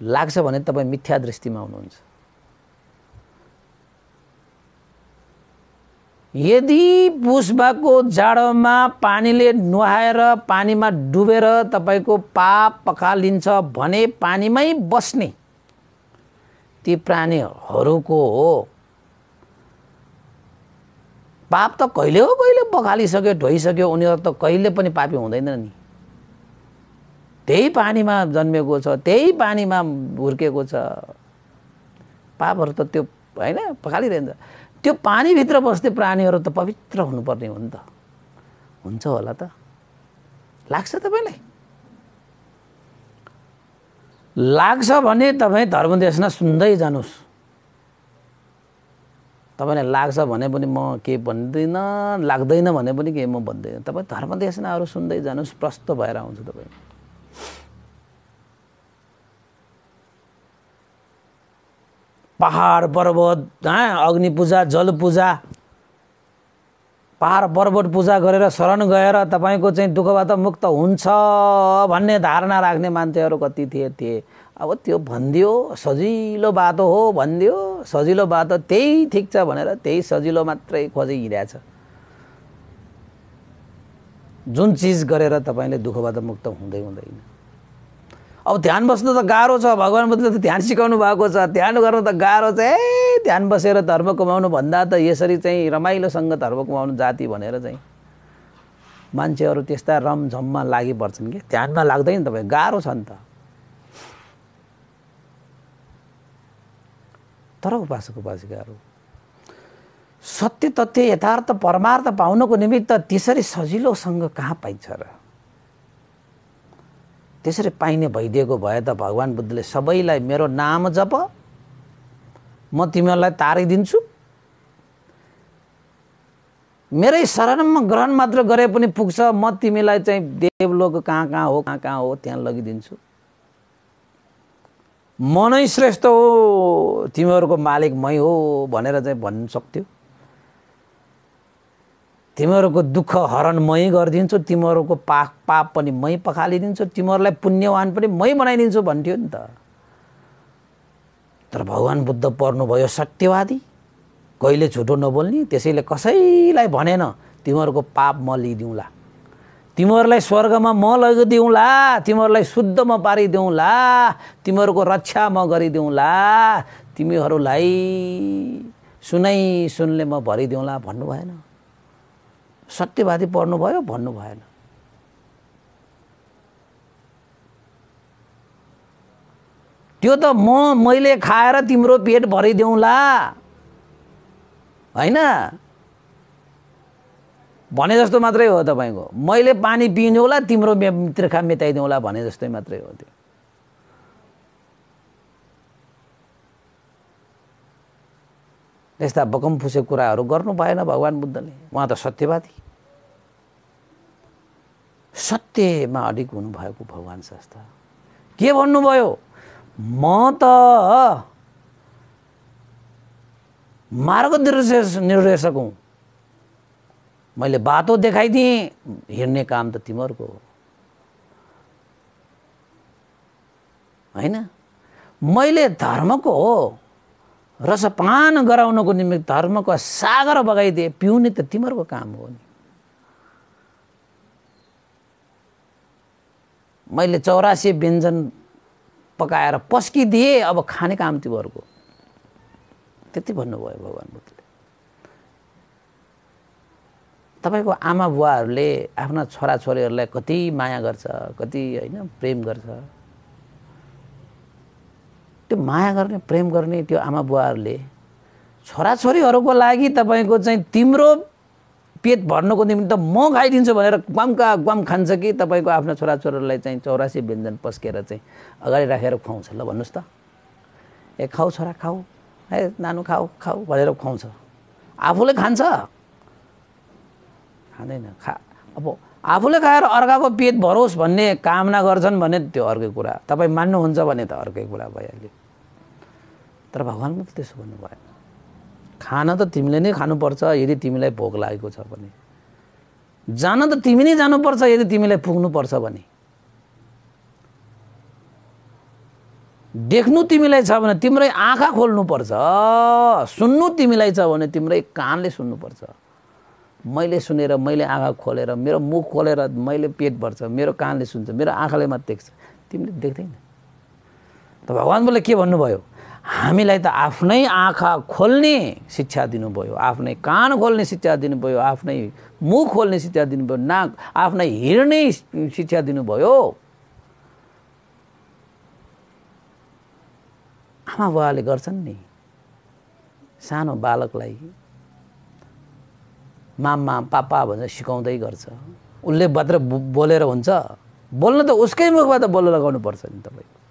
लाग्छ भने तपाईँ मिथ्या दृष्टिमा हुनुहुन्छ यदि पुष्पाको जाडोमा पानीले नुहाएर पानीमा डुबेर तपाईँको पाप पखालिन्छ भने पानीमै बस्ने ती प्राणीहरूको हो पाप त कहिले हो कहिले पखालिसक्यो ढोइसक्यो उनीहरू त कहिले पनि पापी हुँदैन नि त्यही पानीमा जन्मेको छ त्यही पानीमा हुर्केको छ पापहरू त त्यो होइन पखालिरहन्छ त्यो पानीभित्र बस्ने प्राणीहरू त पवित्र हुनुपर्ने हो नि त हुन्छ होला त लाग्छ तपाईँलाई लाग्छ भने तपाईँ धर्मदेशमा सुन्दै जानुहोस् तपाईँलाई लाग्छ भने पनि म के भन्दिनँ लाग्दैन भने पनि के म भन्दैन तपाईँ धर्मदेशनाहरू सुन्दै जानुहोस् प्रष्ट भएर आउँछु तपाईँ पहाड पर्वत अग्नि पूजा जल पूजा पहाड पर्वत पूजा गरेर शरण गएर तपाईँको चाहिँ दुःखबाट मुक्त हुन्छ भन्ने धारणा राख्ने मान्छेहरू कति थिए थिए अब त्यो भनिदियो सजिलो बाटो हो भनिदियो सजिलो बाटो त्यही ठिक छ भनेर त्यही सजिलो मात्रै खोजी छ जुन चिज गरेर तपाईँले दुःखबाट मुक्त हुँदै हुँदैन अब ध्यान बस्नु त गाह्रो छ भगवान् बुद्धले त ध्यान सिकाउनु भएको छ ध्यान गर्नु त गाह्रो छ ए ध्यान बसेर धर्म कमाउनु भन्दा त यसरी चाहिँ रमाइलोसँग धर्म कमाउनु जाति भनेर चाहिँ मान्छेहरू त्यस्ता रमझममा लागि पर्छन् कि ध्यानमा लाग्दैन तपाईँ गाह्रो छ नि त तर उपासक उपासिकाहरू सत्य तथ्य यथार्थ परमार्थ पाउनको निमित्त त्यसरी सजिलोसँग कहाँ पाइन्छ र त्यसरी पाइने भइदिएको भए त भगवान् बुद्धले सबैलाई मेरो नाम जप म तिमीहरूलाई तारिदिन्छु मेरै शरणमा ग्रहण मात्र गरे पनि पुग्छ म तिमीलाई चाहिँ देवलोक कहाँ कहाँ हो कहाँ कहाँ हो त्यहाँ लगिदिन्छु मनै श्रेष्ठ हो तिमीहरूको मालिक मै हो भनेर चाहिँ भन्नु सक्थ्यो तिमीहरूको दुःख हरण मै गरिदिन्छु तिमीहरूको पाप पाप पनि मै पखालिदिन्छु तिमीहरूलाई पुण्यवान पनि मै बनाइदिन्छु भन्थ्यो नि त तर भगवान् बुद्ध पर्नुभयो सत्यवादी कहिले झुटो नबोल्ने त्यसैले कसैलाई भनेन तिमीहरूको पाप म लिइदिउँला तिमीहरूलाई स्वर्गमा म लगिदिउँला तिमीहरूलाई शुद्ध म पारिदिउँला तिमीहरूको रक्षा म गरिदिउँला तिमीहरूलाई सुनै सुनले म भरिदिउँला भन्नु भएन सत्यवादी भयो भन्नु भएन त्यो त म मैले खाएर तिम्रो पेट भरिदेऊला होइन भने जस्तो मात्रै हो तपाईँको मैले पानी पिँधौँला तिम्रो तिर्खा मेटाइदिउँला भने जस्तै मात्रै हो त्यो यस्ता बकमफुसे कुराहरू गर्नु भएन भगवान् बुद्धले उहाँ त सत्यवादी सत्यमा अडिक हुनुभएको भगवान् श्रेष्ठ के भन्नुभयो म त मार्ग निर्देशक हुँ मैले बाटो देखाइदिएँ हिँड्ने काम त तिमीहरूको हो होइन मैले धर्मको हो रसपान गराउनको निमित्त धर्मको सागर बगाइदिए पिउने त तिमीहरूको काम हो नि मैले चौरासी व्यञ्जन पकाएर पस्किदिएँ अब खाने काम तिमीहरूको त्यति भन्नुभयो भगवान् बुद्धले तपाईँको आमा बुवाहरूले आफ्ना छोराछोरीहरूलाई कति माया गर्छ कति होइन प्रेम गर्छ त्यो माया गर्ने प्रेम गर्ने त्यो आमा बुवाहरूले छोराछोरीहरूको लागि तपाईँको चाहिँ तिम्रो पेट भर्नुको निम्ति म खाइदिन्छु भनेर ग्वामका ग्वाम खान्छ कि तपाईँको आफ्नो छोराछोरीलाई चाहिँ चौरासी व्यञ्जन पस्केर चाहिँ अगाडि राखेर खुवाउँछ ल भन्नुहोस् त ए खाऊ छोरा खाऊ है नानु खाऊ खाऊ भनेर खुवाउँछ आफूले खान्छ खाँदैन खा अब आफूले खाएर अर्काको पेट भरोस् भन्ने कामना गर्छन् भने त्यो अर्कै कुरा तपाईँ मान्नुहुन्छ भने त अर्कै कुरा भइहाल्यो तर भगवान्ले त त्यसो भन्नु भएन खान त तिमीले नै खानुपर्छ यदि तिमीलाई भोक लागेको छ भने जान त तिमी नै जानुपर्छ यदि तिमीलाई पुग्नुपर्छ भने देख्नु तिमीलाई छ भने तिम्रै आँखा खोल्नुपर्छ सुन्नु तिमीलाई छ भने तिम्रै कानले सुन्नुपर्छ मैले सुनेर मैले आँखा खोलेर मेरो मुख खोलेर मैले पेट भर्छ मेरो कानले सुन्छ मेरो आँखाले मात्र देख्छ तिमीले देख्दैन त भगवान् बोले के भन्नुभयो हामीलाई त आफ्नै आँखा खोल्ने शिक्षा दिनुभयो आफ्नै कान खोल्ने शिक्षा दिनुभयो आफ्नै मुख खोल्ने शिक्षा दिनुभयो नाक आफ्नै हिँड्ने शिक्षा दिनुभयो आमा बुवाले गर्छन् नि सानो बालकलाई मामा पापा भनेर सिकाउँदै गर्छ उसले मात्र बोलेर हुन्छ बोल्न त उसकै मुखबाट बोल्न लगाउनुपर्छ नि तपाईँको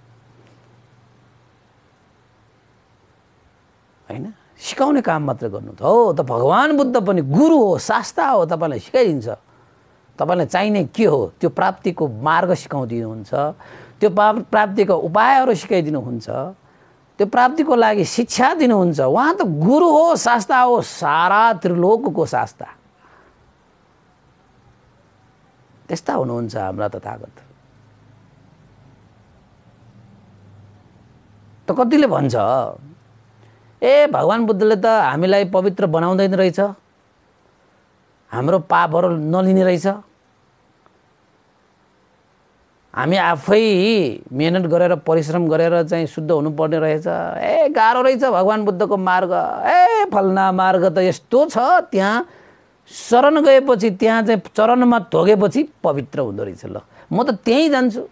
होइन सिकाउने काम मात्र गर्नु त हो त भगवान् बुद्ध पनि गुरु हो शास्ता हो तपाईँलाई सिकाइदिन्छ तपाईँलाई चाहिने के हो त्यो प्राप्तिको मार्ग सिकाउँदिनुहुन्छ त्यो पा प्राप्तिको उपायहरू सिकाइदिनुहुन्छ त्यो प्राप्तिको लागि शिक्षा दिनुहुन्छ उहाँ त गुरु हो शास्ता हो सारा त्रिलोकको शास्ता त्यस्ता हुनुहुन्छ हाम्रा तथागत त कतिले भन्छ ए भगवान् बुद्धले त हामीलाई पवित्र बनाउँदैन रहेछ हाम्रो पापहरू नलिने रहेछ हामी आफै मेहनत गरेर परिश्रम गरेर चाहिँ शुद्ध हुनुपर्ने रहेछ ए गाह्रो रहेछ भगवान् बुद्धको मार्ग ए फल्ना मार्ग त यस्तो छ त्यहाँ शरण गएपछि त्यहाँ चाहिँ चरणमा थोगेपछि पवित्र हुँदो रहेछ ल म त त्यहीँ जान्छु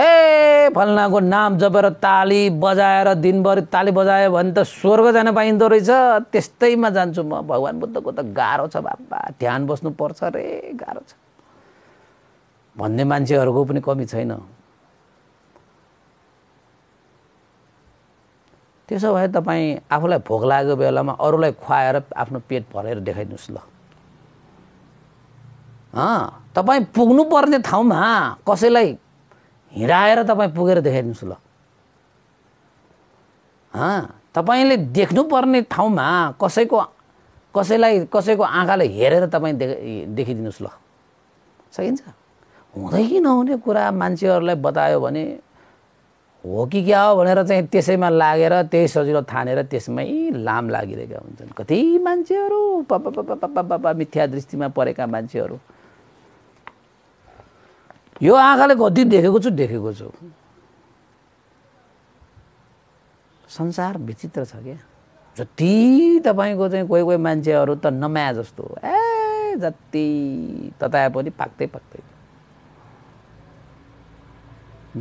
ए फल्नाको नाम जपेर ताली बजाएर दिनभरि ताली बजायो भने त स्वर्ग जान पाइँदो रहेछ त्यस्तैमा जान्छु म भगवान् बुद्धको त गाह्रो छ बाबा ध्यान बस्नुपर्छ रे गाह्रो छ भन्ने मान्छेहरूको पनि कमी छैन त्यसो भए तपाईँ आफूलाई भोक लागेको बेलामा अरूलाई खुवाएर आफ्नो पेट भरेर देखाइदिनुहोस् ल तपाईँ पुग्नुपर्ने ठाउँमा कसैलाई हिँडाएर तपाईँ पुगेर देखाइदिनुहोस् ल तपाईँले देख्नुपर्ने ठाउँमा कसैको कसैलाई कसैको आँखाले हेरेर तपाईँ देख देखिदिनुहोस् ल सकिन्छ हुँदै कि नहुने कुरा मान्छेहरूलाई बतायो भने हो कि क्या हो भनेर चाहिँ त्यसैमा लागेर त्यही सजिलो थानेर त्यसमै लाम लागिरहेका हुन्छन् कति मान्छेहरू पापा पापा पापा पापा मिथ्या दृष्टिमा परेका मान्छेहरू यो आँखाले कति देखेको छु देखेको छु संसार विचित्र छ क्या जति तपाईँको चाहिँ कोही कोही मान्छेहरू त नमाया जस्तो ए जति तताए पनि पाक्दै पाक्दै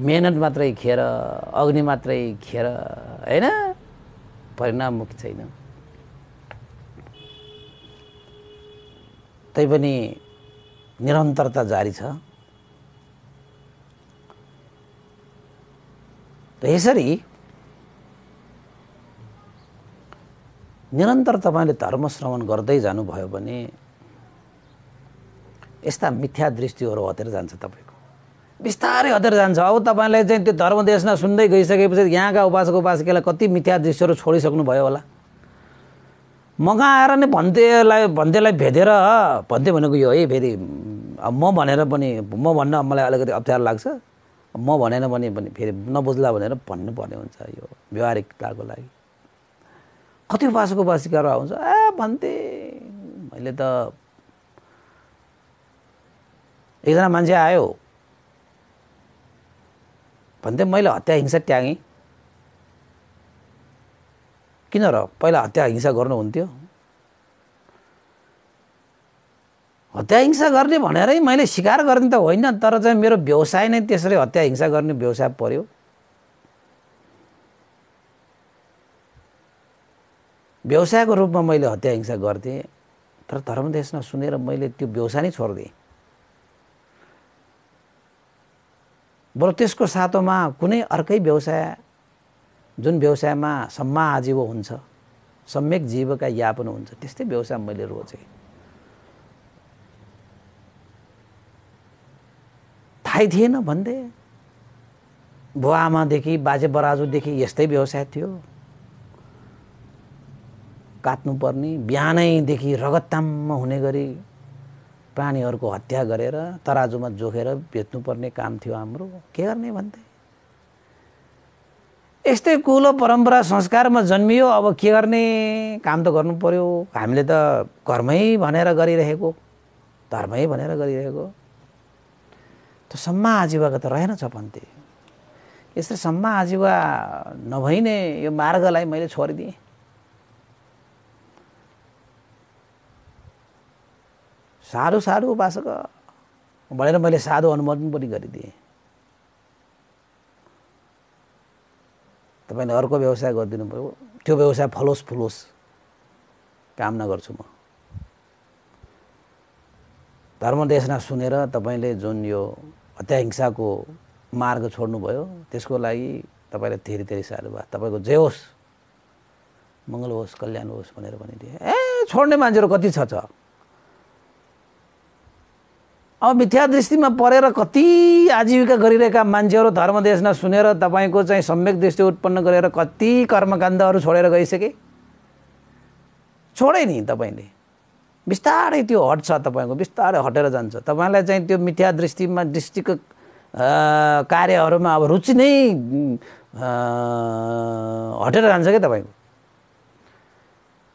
मेहनत मात्रै खेर अग्नि मात्रै खेर होइन परिणाम मुख छैन तैपनि निरन्तरता जारी छ त यसरी निरन्तर तपाईँले धर्म श्रवण गर्दै जानुभयो भने यस्ता मिथ्या दृष्टिहरू हतेर जान्छ तपाईँको बिस्तारै हतेर जान्छ अब तपाईँलाई चाहिँ त्यो धर्मदेशना सुन्दै गइसकेपछि यहाँका उपासक उपासकीलाई कति मिथ्या दृश्यहरू छोडिसक्नुभयो होला मगाएर नै भन्देलाई भन्देलाई भेदेर भन्थे भनेको यो है फेरि म भनेर पनि म भन्न मलाई अलिकति अप्ठ्यारो लाग्छ म भनेन भने पनि फेरि नबुझ्ला भनेर भन्नुपर्ने हुन्छ यो व्यवहारिकताको लागि कति उपासक उपासिकाहरू आउँछ ए भन्थे मैले त एकजना मान्छे आयो भन्थे मैले हत्या हिंसा त्यागेँ किन र पहिला हत्या हिंसा गर्नुहुन्थ्यो हत्या हिंसा गर्ने भनेरै मैले सिकार गर्ने त होइन तर चाहिँ मेरो व्यवसाय नै त्यसरी हत्या हिंसा गर्ने व्यवसाय पर्यो व्यवसायको रूपमा मैले हत्या हिंसा गर्थेँ तर धर्मदेशमा सुनेर मैले त्यो व्यवसाय नै छोडिदिएँ बरु त्यसको सातोमा कुनै अर्कै व्यवसाय जुन व्यवसायमा सम्मा आजीव हुन्छ सम्यक जीवका यापन हुन्छ त्यस्तै व्यवसाय मैले रोजेँ थाहै थिएन भन्दे बुवा आमादेखि बाजे बराजुदेखि यस्तै व्यवसाय थियो काट्नुपर्ने बिहानैदेखि रगतताममा हुने गरी प्राणीहरूको हत्या गरेर तराजुमा जोखेर बेच्नुपर्ने काम थियो हाम्रो के गर्ने भन्थे यस्तै कुलो परम्परा संस्कारमा जन्मियो अब के गर्ने काम त गर्नु पर्यो हामीले त घरमै भनेर गरिरहेको धर्मै भनेर गरिरहेको त्यो सम्मा आजीवाको त छ भन्थे यसरी सम्मा आजीवा नभइने यो मार्गलाई मैले छोडिदिएँ साह्रो साह्रो उपासक भनेर मैले साधु अनुमोदन पनि गरिदिएँ तपाईँले अर्को व्यवसाय गरिदिनु पऱ्यो त्यो व्यवसाय फलोस फुलोस् कामना गर्छु म धर्मदेशना सुनेर तपाईँले जुन यो हत्या हिंसाको मार्ग छोड्नुभयो त्यसको लागि तपाईँलाई धेरै धेरै साह्रो भयो तपाईँको जे होस् मङ्गल होस् कल्याण होस् भनेर भनिदिएँ ए छोड्ने मान्छेहरू कति छ छ अब मिथ्या दृष्टिमा परेर कति आजीविका गरिरहेका मान्छेहरू धर्मदेशमा सुनेर तपाईँको चाहिँ सम्यक दृष्टि उत्पन्न गरेर कति कर्मकाण्डहरू छोडेर गइसके छोडे नि तपाईँले बिस्तारै त्यो हट्छ तपाईँको बिस्तारै हटेर जान्छ तपाईँलाई चाहिँ त्यो मिथ्या दृष्टिमा दृष्टिको कार्यहरूमा अब रुचि नै हटेर जान्छ क्या तपाईँको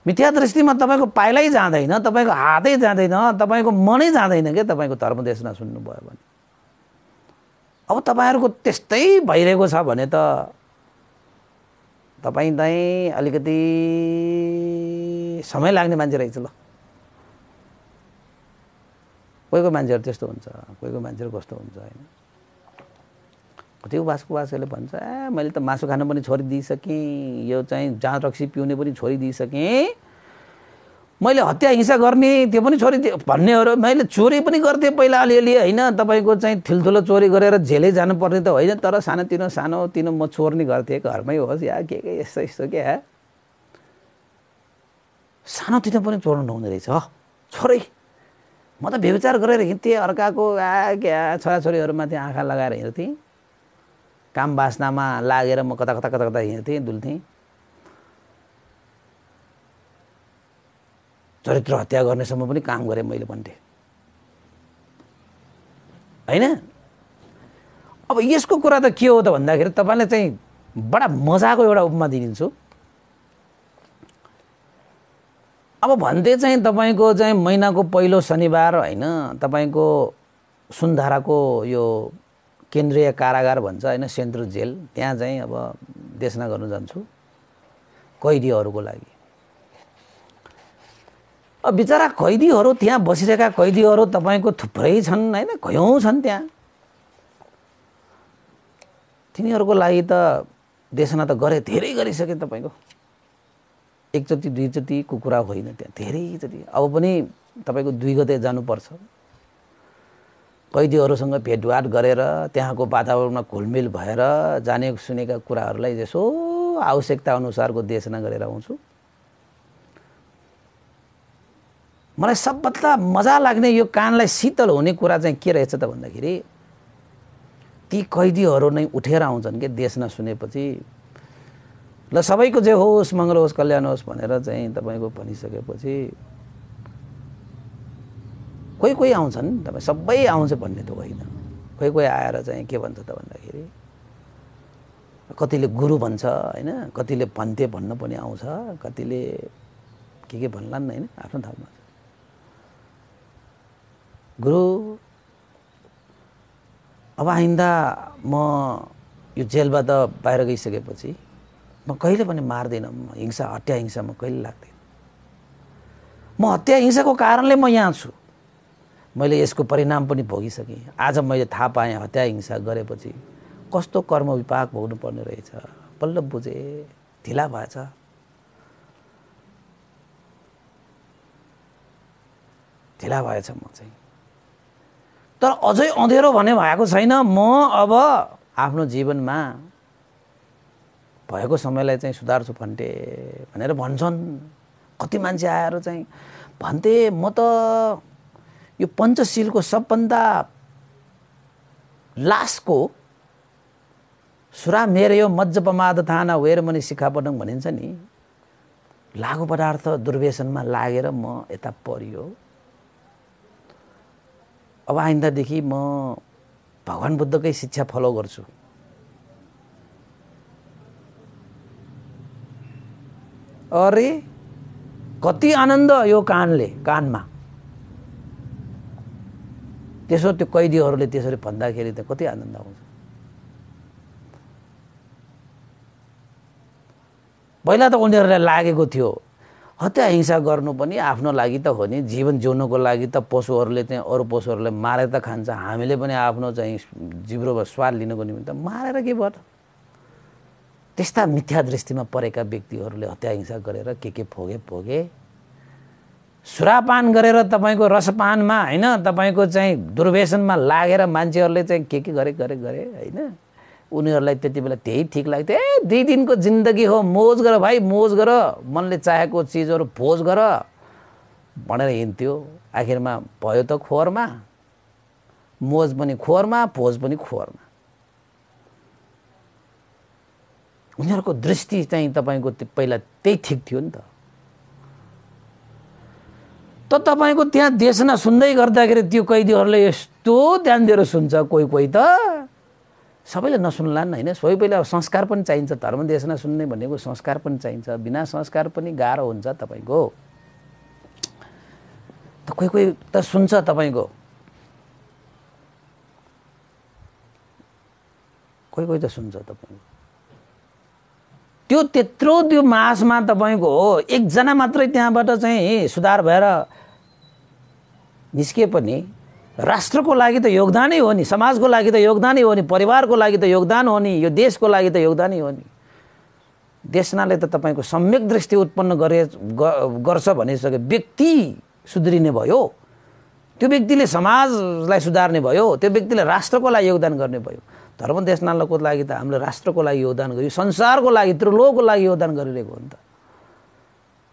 मिथ्या दृष्टिमा तपाईँको पाइलै जाँदैन तपाईँको हातै जाँदैन तपाईँको मनै जाँदैन क्या तपाईँको धर्मदेशना सुन्नुभयो भने अब तपाईँहरूको त्यस्तै भइरहेको छ भने त तपाईँ चाहिँ अलिकति समय लाग्ने मान्छे रहेछ ल कोही कोही मान्छेहरू त्यस्तो हुन्छ कोही कोही मान्छेहरू कस्तो हुन्छ होइन त्यो बासले भन्छ ए मैले त मासु खान पनि छोडिदिइसकेँ यो चाहिँ जाँड रक्सी पिउने पनि छोडिदिइसकेँ मैले हत्या हिंसा गर्ने त्यो पनि छोरी भन्नेहरू मैले चोरी पनि गर्थेँ पहिला अलिअलि होइन तपाईँको चाहिँ ठुल्ठुलो चोरी गरेर झेलै जानुपर्ने त होइन तर सानोतिनो सानोतिनो तिनो म चोर्ने गर्थेँ घरमै होस् या के के यस्तो यस्तो क्या सानोतिनो पनि चोर्नु नहुने रहेछ छोरै म त व्यविचार गरेर हिँड्थेँ अर्काको आ क्या छोराछोरीहरूमाथि आँखा लगाएर हिँड्थेँ काम बासनामा लागेर म कता कता कता कता हिँड्थेँ डुल्थेँ चरित्र हत्या गर्नेसम्म पनि काम गरेँ मैले भन्थेँ होइन अब यसको कुरा त के हो त भन्दाखेरि तपाईँलाई चाहिँ बडा मजाको एउटा उपमा दिइदिन्छु अब भन्दै चाहिँ तपाईँको चाहिँ महिनाको पहिलो शनिबार होइन तपाईँको सुनधाराको यो केन्द्रीय कारागार भन्छ होइन सेन्ट्रल जेल त्यहाँ चाहिँ अब देशना गर्न जान्छु कैदीहरूको लागि अब बिचरा कैदीहरू त्यहाँ बसिरहेका कैदीहरू तपाईँको थुप्रै छन् होइन कयौँ छन् त्यहाँ तिनीहरूको लागि त देशना त गरे धेरै गरिसके तपाईँको एकचोटि दुईचोटिको कुरा होइन त्यहाँ धेरैचोटि अब पनि तपाईँको दुई गते जानुपर्छ कैदीहरूसँग भेटघाट गरेर त्यहाँको वातावरणमा घुलमिल भएर जाने सुनेका कुराहरूलाई यसो आवश्यकता अनुसारको देशना गरेर आउँछु मलाई सबभन्दा मजा लाग्ने यो कानलाई शीतल हुने कुरा चाहिँ के रहेछ त भन्दाखेरि ती कैदीहरू नै उठेर आउँछन् कि देशना सुनेपछि ल सबैको जे होस् मङ्गल होस् कल्याण होस् भनेर चाहिँ तपाईँको भनिसकेपछि कोही कोही आउँछन् तपाईँ सबै आउँछ भन्ने त होइन कोही कोही आएर चाहिँ के भन्छ त भन्दाखेरि कतिले गुरु भन्छ होइन कतिले भन्थे भन्न पनि आउँछ कतिले के के भन्लान् होइन आफ्नो ठाउँमा गुरु अब आइन्दा म यो जेलबाट बाहिर गइसकेपछि म कहिले पनि मार्दिनँ म हिंसा हत्या हिंसा म कहिले लाग्दैन म हत्या हिंसाको कारणले म यहाँ छु मैले यसको परिणाम पनि भोगिसकेँ आज मैले थाहा पाएँ हत्या हिंसा गरेपछि कस्तो कर्म विपाक भोग्नुपर्ने रहेछ बल्ल बुझेँ ढिला भएछ ढिला भएछ म चाहिँ तर अझै अँधेरो भने भएको छैन म अब आफ्नो जीवनमा भएको समयलाई चाहिँ सुधार्छु भन्टे भनेर भन्छन् कति मान्छे आएर चाहिँ भन्थे म त यो पञ्चशीलको सबभन्दा लासको सुरा मेरो यो मज्जपमाद थाना वेरमणि सिखा पटङ भनिन्छ नि लागु पदार्थ दुर्व्यसनमा लागेर म यता परियो अब आइन्दादेखि म भगवान् बुद्धकै शिक्षा फलो गर्छु अरे कति आनन्द यो कानले कानमा त्यसो त्यो कैदीहरूले त्यसरी भन्दाखेरि त कति आनन्द आउँछ पहिला त उनीहरूलाई लागेको थियो हत्या हिंसा गर्नु पनि आफ्नो लागि त हो नि जीवन जिउनुको लागि त पशुहरूले चाहिँ अरू पशुहरूले मारेर त खान्छ हामीले पनि आफ्नो चाहिँ जिब्रोमा स्वाद लिनुको निम्ति मारेर के भयो त्यस्ता मिथ्या दृष्टिमा परेका व्यक्तिहरूले हत्या हिंसा गरेर के के फोगे फोगे सुरापान गरेर तपाईँको रसपानमा होइन तपाईँको चाहिँ दुर्व्यसनमा लागेर मान्छेहरूले चाहिँ के के गरे गरे गरे होइन उनीहरूलाई त्यति बेला त्यही ठिक लाग्थ्यो ए दुई दिनको जिन्दगी हो मोज गर भाइ मोज गर मनले चाहेको चिजहरू भोज गर भनेर हिँड्थ्यो आखिरमा भयो त खोरमा मोज पनि खोरमा भोज पनि खोरमा उनीहरूको दृष्टि चाहिँ तपाईँको पहिला त्यही ठिक थियो नि त त तपाईँको त्यहाँ देशना सुन्दै गर्दाखेरि त्यो कैदीहरूले यस्तो ध्यान दिएर सुन्छ कोही कोही त सबैले नसुन्लान् होइन सबै पहिला संस्कार पनि चाहिन्छ धर्म देशना सुन्ने भनेको संस्कार पनि चाहिन्छ बिना संस्कार पनि गाह्रो हुन्छ तपाईँको त कोही कोही त सुन्छ तपाईँको कोही कोही त सुन्छ तपाईँको त्यो त्यत्रो त्यो मासमा तपाईँको हो एकजना मात्रै त्यहाँबाट चाहिँ सुधार भएर निस्किए पनि राष्ट्रको लागि त योगदानै हो नि समाजको लागि त योगदानै हो नि परिवारको लागि त योगदान हो नि यो देशको लागि त योगदानै हो नि देशनाले त तपाईँको सम्यक दृष्टि उत्पन्न गरे गर्छ भनिसके व्यक्ति सुध्रिने भयो त्यो व्यक्तिले समाजलाई सुधार्ने भयो त्यो व्यक्तिले राष्ट्रको लागि योगदान गर्ने भयो धर्म देशनालको लागि त हामीले राष्ट्रको लागि योगदान गर्यो संसारको लागि त्रिलोकको लागि योगदान गरिरहेको हो नि त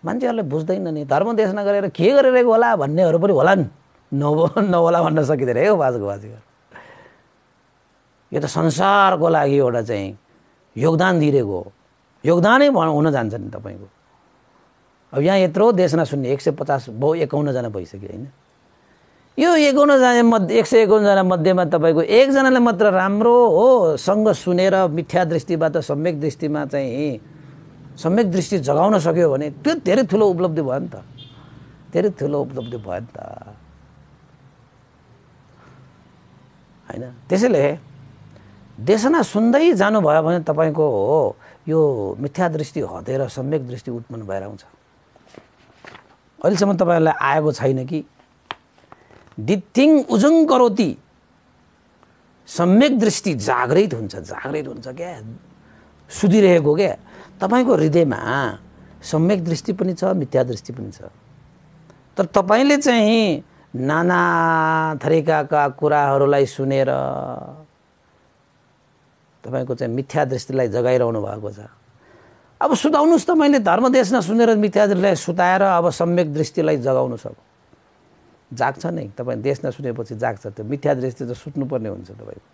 मान्छेहरूले बुझ्दैन नि धर्म देशना गरेर के गरिरहेको होला भन्नेहरू पनि होला नि नभ नहोला भन्न सकिँदैन है बाजुको बाजुको यो त संसारको लागि एउटा चाहिँ योगदान दिइरहेको हो योगदानै हुन जान्छ नि तपाईँको अब यहाँ यत्रो देशना सुन्ने एक सय पचास भयो एकाउन्नजना भइसक्यो होइन यो एकाउन्नजना मध्ये एक सय एकाउन्नजना मध्येमा तपाईँको एकजनाले मात्र राम्रो हो सँग सुनेर मिथ्या दृष्टिबाट सम्यक दृष्टिमा चाहिँ सम्यक दृष्टि जगाउन सक्यो भने त्यो धेरै ठुलो उपलब्धि भयो नि त धेरै ठुलो उपलब्धि भयो नि त होइन त्यसैले देशना सुन्दै जानुभयो भने तपाईँको हो यो मिथ्या दृष्टि हटेर सम्यक दृष्टि उत्पन्न भएर आउँछ अहिलेसम्म तपाईँहरूलाई आएको छैन कि दिथिङ उजुङ करोती सम्यक दृष्टि जागृत हुन्छ जागृत हुन्छ क्या सुधिरहेको क्या तपाईँको हृदयमा सम्यक दृष्टि पनि छ मिथ्या दृष्टि पनि छ तर तपाईँले चाहिँ नाना थरीका कुराहरूलाई सुनेर तपाईँको चाहिँ मिथ्या दृष्टिलाई जगाइरहनु भएको छ अब सुताउनुहोस् त मैले धर्मदेश नसुनेर मिथ्या दृष्टिलाई सुताएर अब सम्यक दृष्टिलाई जगाउनु सकु जाग्छ नै तपाईँ देश नसुनेपछि जाग्छ त्यो मिथ्या दृष्टि त सुत्नुपर्ने हुन्छ तपाईँको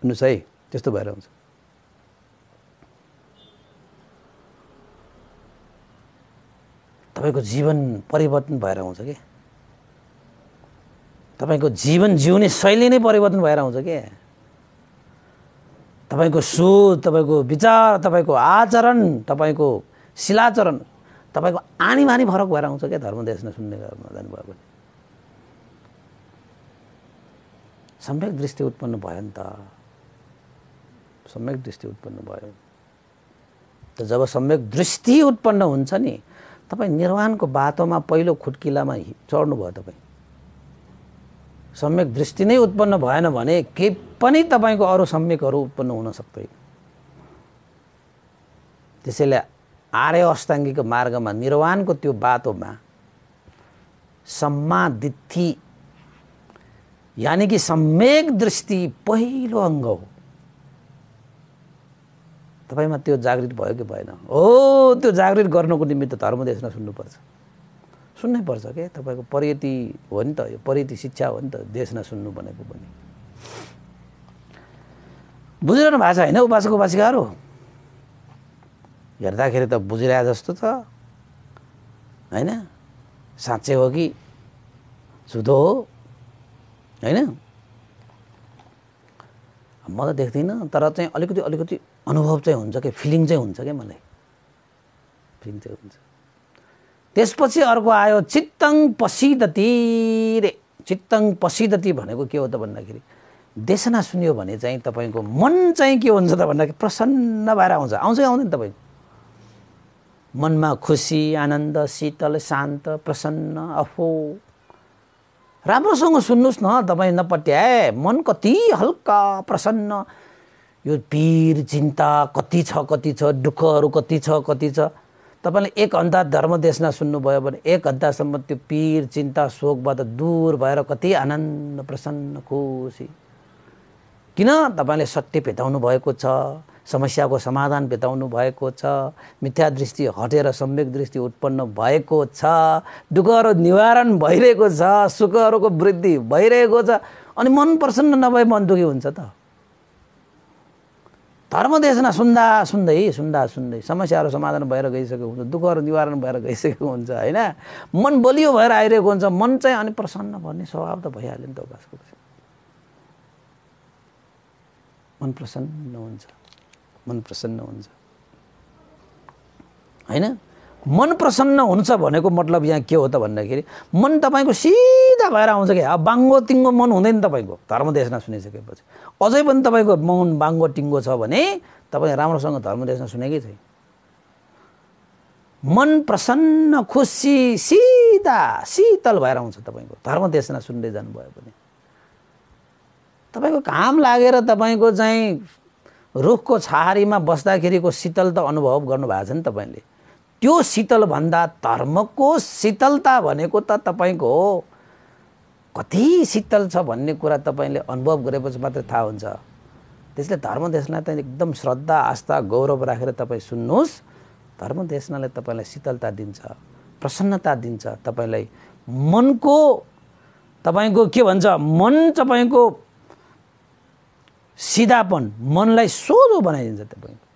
हुनुहोस् है त्यस्तो भएर हुन्छ तपाईँको जीवन परिवर्तन भएर आउँछ कि तपाईँको जीवन जिउने शैली नै परिवर्तन भएर आउँछ कि तपाईँको सोच तपाईँको विचार तपाईँको आचरण तपाईँको शिलाचरण तपाईँको आनी बानी फरक भएर आउँछ क्या धर्मदेश नसुन्ने जानुभयो भने सम्यक दृष्टि उत्पन्न भयो नि त सम्यक दृष्टि उत्पन्न भयो त जब सम्यक दृष्टि उत्पन्न हुन्छ नि तपाईँ निर्वाणको बाटोमा पहिलो खुट्किलामा चढ्नुभयो तपाईँ सम्यक दृष्टि नै उत्पन्न भएन भने के पनि तपाईँको अरू सम्यकहरू उत्पन्न हुन सक्दैन त्यसैले आर्य अष्टाङ्गीको मार्गमा निर्वाणको त्यो बाटोमा सम्मादित्थि यानि कि सम्यक दृष्टि पहिलो अङ्ग हो तपाईँमा त्यो जागृत भयो कि भएन हो त्यो जागृत गर्नुको निमित्त धर्मदेशमा सुन्नुपर्छ सुन्नै पर्छ के तपाईँको पर्यति हो नि त यो पर्यति शिक्षा हो नि त देश सुन्नु भनेको पनि बुझिरहनु भएको छ होइन उपासक उपासिकाहरू हेर्दाखेरि त बुझिरहे जस्तो त होइन साँच्चै हो कि सुधो हो होइन म त देख्दिनँ तर चाहिँ अलिकति अलिकति अनुभव चाहिँ हुन्छ कि फिलिङ चाहिँ हुन्छ क्या मलाई फिलिङ चाहिँ हुन्छ त्यसपछि अर्को आयो चित्तङ पसिदती रे चित्तङ पसिदती भनेको के हो त भन्दाखेरि देशना सुन्यो भने चाहिँ तपाईँको मन चाहिँ के हुन्छ त भन्दाखेरि प्रसन्न भएर आउँछ आउँछ कि आउँदैन तपाईँको मनमा खुसी आनन्द शीतल शान्त प्रसन्न अफो राम्रोसँग सुन्नुहोस् न तपाईँ नपट्याए मन कति हल्का प्रसन्न यो पीर चिन्ता कति छ कति छ दुःखहरू कति छ कति छ तपाईँले एक घन्टा धर्मदेशना सुन्नुभयो भने एक घन्टासम्म त्यो पीर चिन्ता शोकबाट दूर भएर कति आनन्द प्रसन्न खुसी किन तपाईँले सत्य भेटाउनु भएको छ समस्याको समाधान भेटाउनु भएको छ मिथ्या दृष्टि हटेर सम्यक दृष्टि उत्पन्न भएको छ दुःखहरू निवारण भइरहेको छ सुखहरूको वृद्धि भइरहेको छ अनि मन प्रसन्न नभए मन दुखी हुन्छ त धर्मदेशना सुन्दा सुन्दै सुन्दा सुन्दै समस्याहरू समाधान भएर गइसकेको हुन्छ दुःखहरू निवारण भएर गइसकेको हुन्छ होइन मन बलियो भएर आइरहेको हुन्छ मन चाहिँ अनि प्रसन्न भन्ने स्वभाव त भइहाल्यो नि त उपासको मन प्रसन्न हुन्छ मन प्रसन्न हुन्छ होइन मन प्रसन्न हुन्छ भनेको मतलब यहाँ के हो त भन्दाखेरि मन तपाईँको सिधा भएर आउँछ कि अब बाङ्गो टिङ्गो मन हुँदैन तपाईँको धर्मदेशना सुनिसकेपछि अझै पनि तपाईँको मन बाङ्गो टिङ्गो छ भने तपाईँ राम्रोसँग धर्मदेशना सुनेकै छैन मन प्रसन्न खुसी सिधा शीतल भएर आउँछ तपाईँको धर्मदेशना सुन्दै जानुभयो भने तपाईँको घाम लागेर तपाईँको चाहिँ रुखको छहारीमा बस्दाखेरिको शीतल त अनुभव गर्नुभएको छ नि तपाईँले त्यो शीतलभन्दा धर्मको शीतलता भनेको त तपाईँको हो कति शीतल छ भन्ने कुरा तपाईँले अनुभव गरेपछि मात्रै थाहा हुन्छ त्यसले धर्म देशलाई त एकदम श्रद्धा आस्था गौरव राखेर तपाईँ सुन्नुहोस् धर्म धर्मदेशनाले तपाईँलाई शीतलता दिन्छ प्रसन्नता दिन्छ तपाईँलाई मनको तपाईँको के भन्छ मन तपाईँको सिधापन मनलाई सोझो बनाइदिन्छ तपाईँको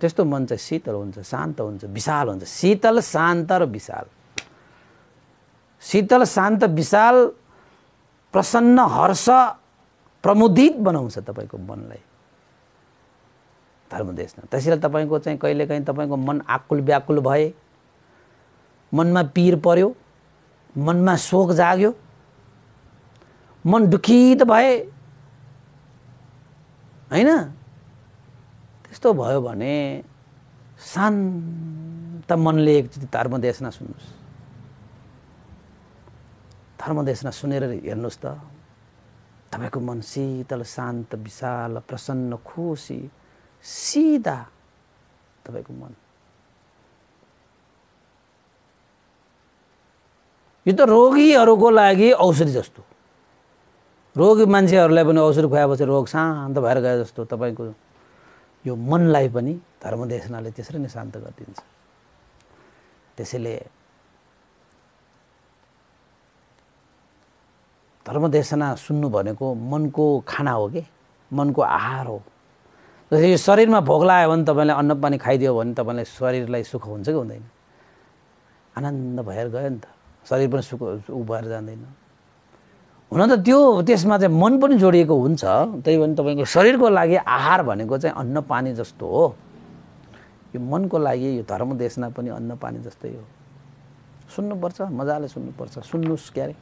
त्यस्तो मन चाहिँ शीतल हुन्छ शान्त हुन्छ विशाल हुन्छ शीतल शान्त र विशाल शीतल शान्त विशाल प्रसन्न हर्ष प्रमुदित बनाउँछ तपाईँको मनलाई धर्मदेशमा त्यसैले तपाईँको चाहिँ कहिलेकाहीँ तपाईँको मन आकुल व्याकुल भए मनमा पिर पर्यो मनमा शोक जाग्यो मन दुखित भए होइन त्यस्तो भयो भने शान्त मनले एकचोटि धर्मदेशना सुन्नुहोस् धर्मदेशना सुनेर हेर्नुहोस् त तपाईँको मन शीतल शान्त विशाल प्रसन्न खुसी सिधा तपाईँको मन यो त रोगीहरूको लागि औषधि जस्तो रोगी मान्छेहरूलाई पनि औषध खुवाएपछि रोग शान्त भएर गए जस्तो तपाईँको यो मनलाई पनि धर्मदेशनाले त्यसरी नै शान्त गरिदिन्छ त्यसैले धर्मदेशना सुन्नु भनेको मनको खाना हो कि मनको आहार हो जस्तै यो शरीरमा भोग लाग्यो भने तपाईँले अन्नपानी खाइदियो भने तपाईँलाई शरीरलाई सुख हुन्छ कि हुँदैन आनन्द भएर गयो नि त शरीर पनि सुख उ भएर जाँदैन हुन त त्यो त्यसमा चाहिँ मन पनि जोडिएको हुन्छ त्यही पनि तपाईँको शरीरको लागि आहार भनेको चाहिँ अन्न पानी जस्तो हो यो मनको लागि यो धर्म देशना पनि अन्न पानी जस्तै हो सुन्नुपर्छ मजाले सुन्नुपर्छ सुन्नुहोस् क्यारे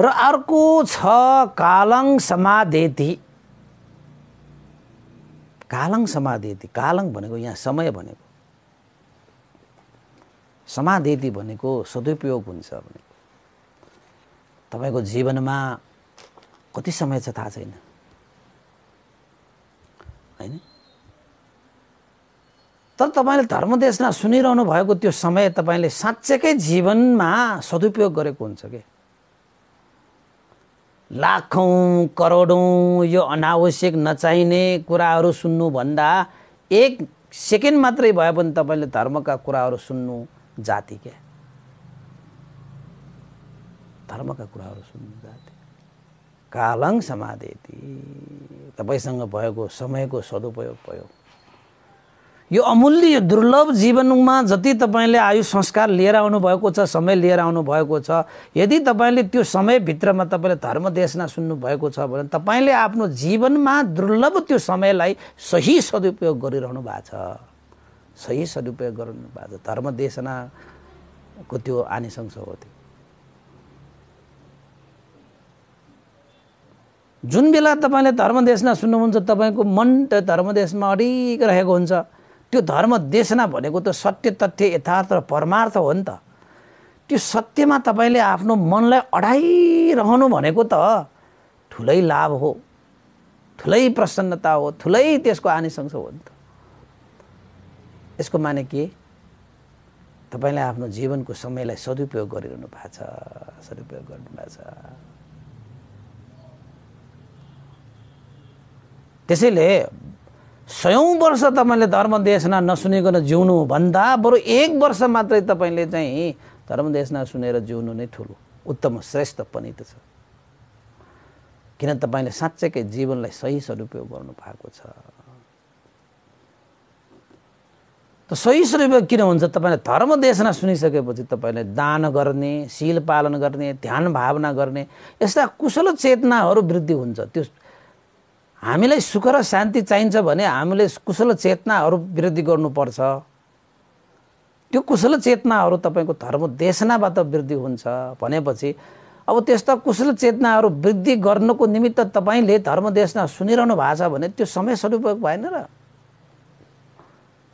र अर्को छ कालङ समाधि कालङ समाधि कालङ भनेको यहाँ समय भनेको समाधि भनेको सदुपयोग हुन्छ भने तपाईँको जीवनमा कति समय छ थाहा छैन होइन तर तपाईँले धर्मदेशना सुनिरहनु भएको त्यो समय तपाईँले साँच्चैकै जीवनमा सदुपयोग गरेको हुन्छ कि लाखौँ करोडौँ यो अनावश्यक नचाहिने कुराहरू सुन्नुभन्दा एक सेकेन्ड मात्रै भए पनि तपाईँले धर्मका कुराहरू सुन्नु जाति क्या धर्मका कुराहरू सुन्नु जान्थे कालङ समाधि तपाईँसँग भएको समयको सदुपयोग भयो यो अमूल्य यो दुर्लभ जीवनमा जति तपाईँले आयु संस्कार लिएर आउनुभएको छ समय लिएर आउनुभएको छ यदि तपाईँले त्यो समयभित्रमा तपाईँले धर्म देशना सुन्नुभएको छ भने तपाईँले आफ्नो जीवनमा दुर्लभ त्यो समयलाई सही सदुपयोग गरिरहनु भएको छ सही सदुपयोग गरिरहनु भएको छ धर्म देशनाको त्यो आनिसंस हो त्यो जुन बेला तपाईँले धर्मदेशना सुन्नुहुन्छ तपाईँको मन त्यो धर्मदेशमा अडिक रहेको हुन्छ त्यो धर्मदेशना भनेको त सत्य तथ्य यथार्थ र परमार्थ हो नि त त्यो सत्यमा तपाईँले आफ्नो मनलाई अडाइरहनु भनेको त ठुलै लाभ हो ठुलै प्रसन्नता हो ठुलै त्यसको आनिसंश हो नि त यसको माने के तपाईँले आफ्नो जीवनको समयलाई सदुपयोग गरिरहनु भएको छ सदुपयोग गर्नु भएको छ त्यसैले सयौँ वर्ष तपाईँले धर्म धर्मदेशना नसुनिकन भन्दा बरु एक वर्ष मात्रै तपाईँले चाहिँ धर्म धर्मदेशना सुनेर जिउनु नै ठुलो उत्तम श्रेष्ठ पनि त छ किन तपाईँले साँच्चैकै जीवनलाई सही सदुपयोग गर्नु भएको छ त सही सदुपयोग किन हुन्छ तपाईँले धर्म धर्मदेशना सुनिसकेपछि तपाईँले दान गर्ने शिल पालन गर्ने ध्यान भावना गर्ने यस्ता कुशल चेतनाहरू वृद्धि हुन्छ त्यो हामीलाई सुख र शान्ति चाहिन्छ भने हामीले कुशल चेतनाहरू वृद्धि गर्नुपर्छ त्यो कुशल चेतनाहरू तपाईँको देशनाबाट वृद्धि हुन्छ भनेपछि अब त्यस्ता कुशल चेतनाहरू वृद्धि गर्नुको निमित्त तपाईँले धर्मदेशना सुनिरहनु भएको छ भने त्यो समय सदुपयोग भएन र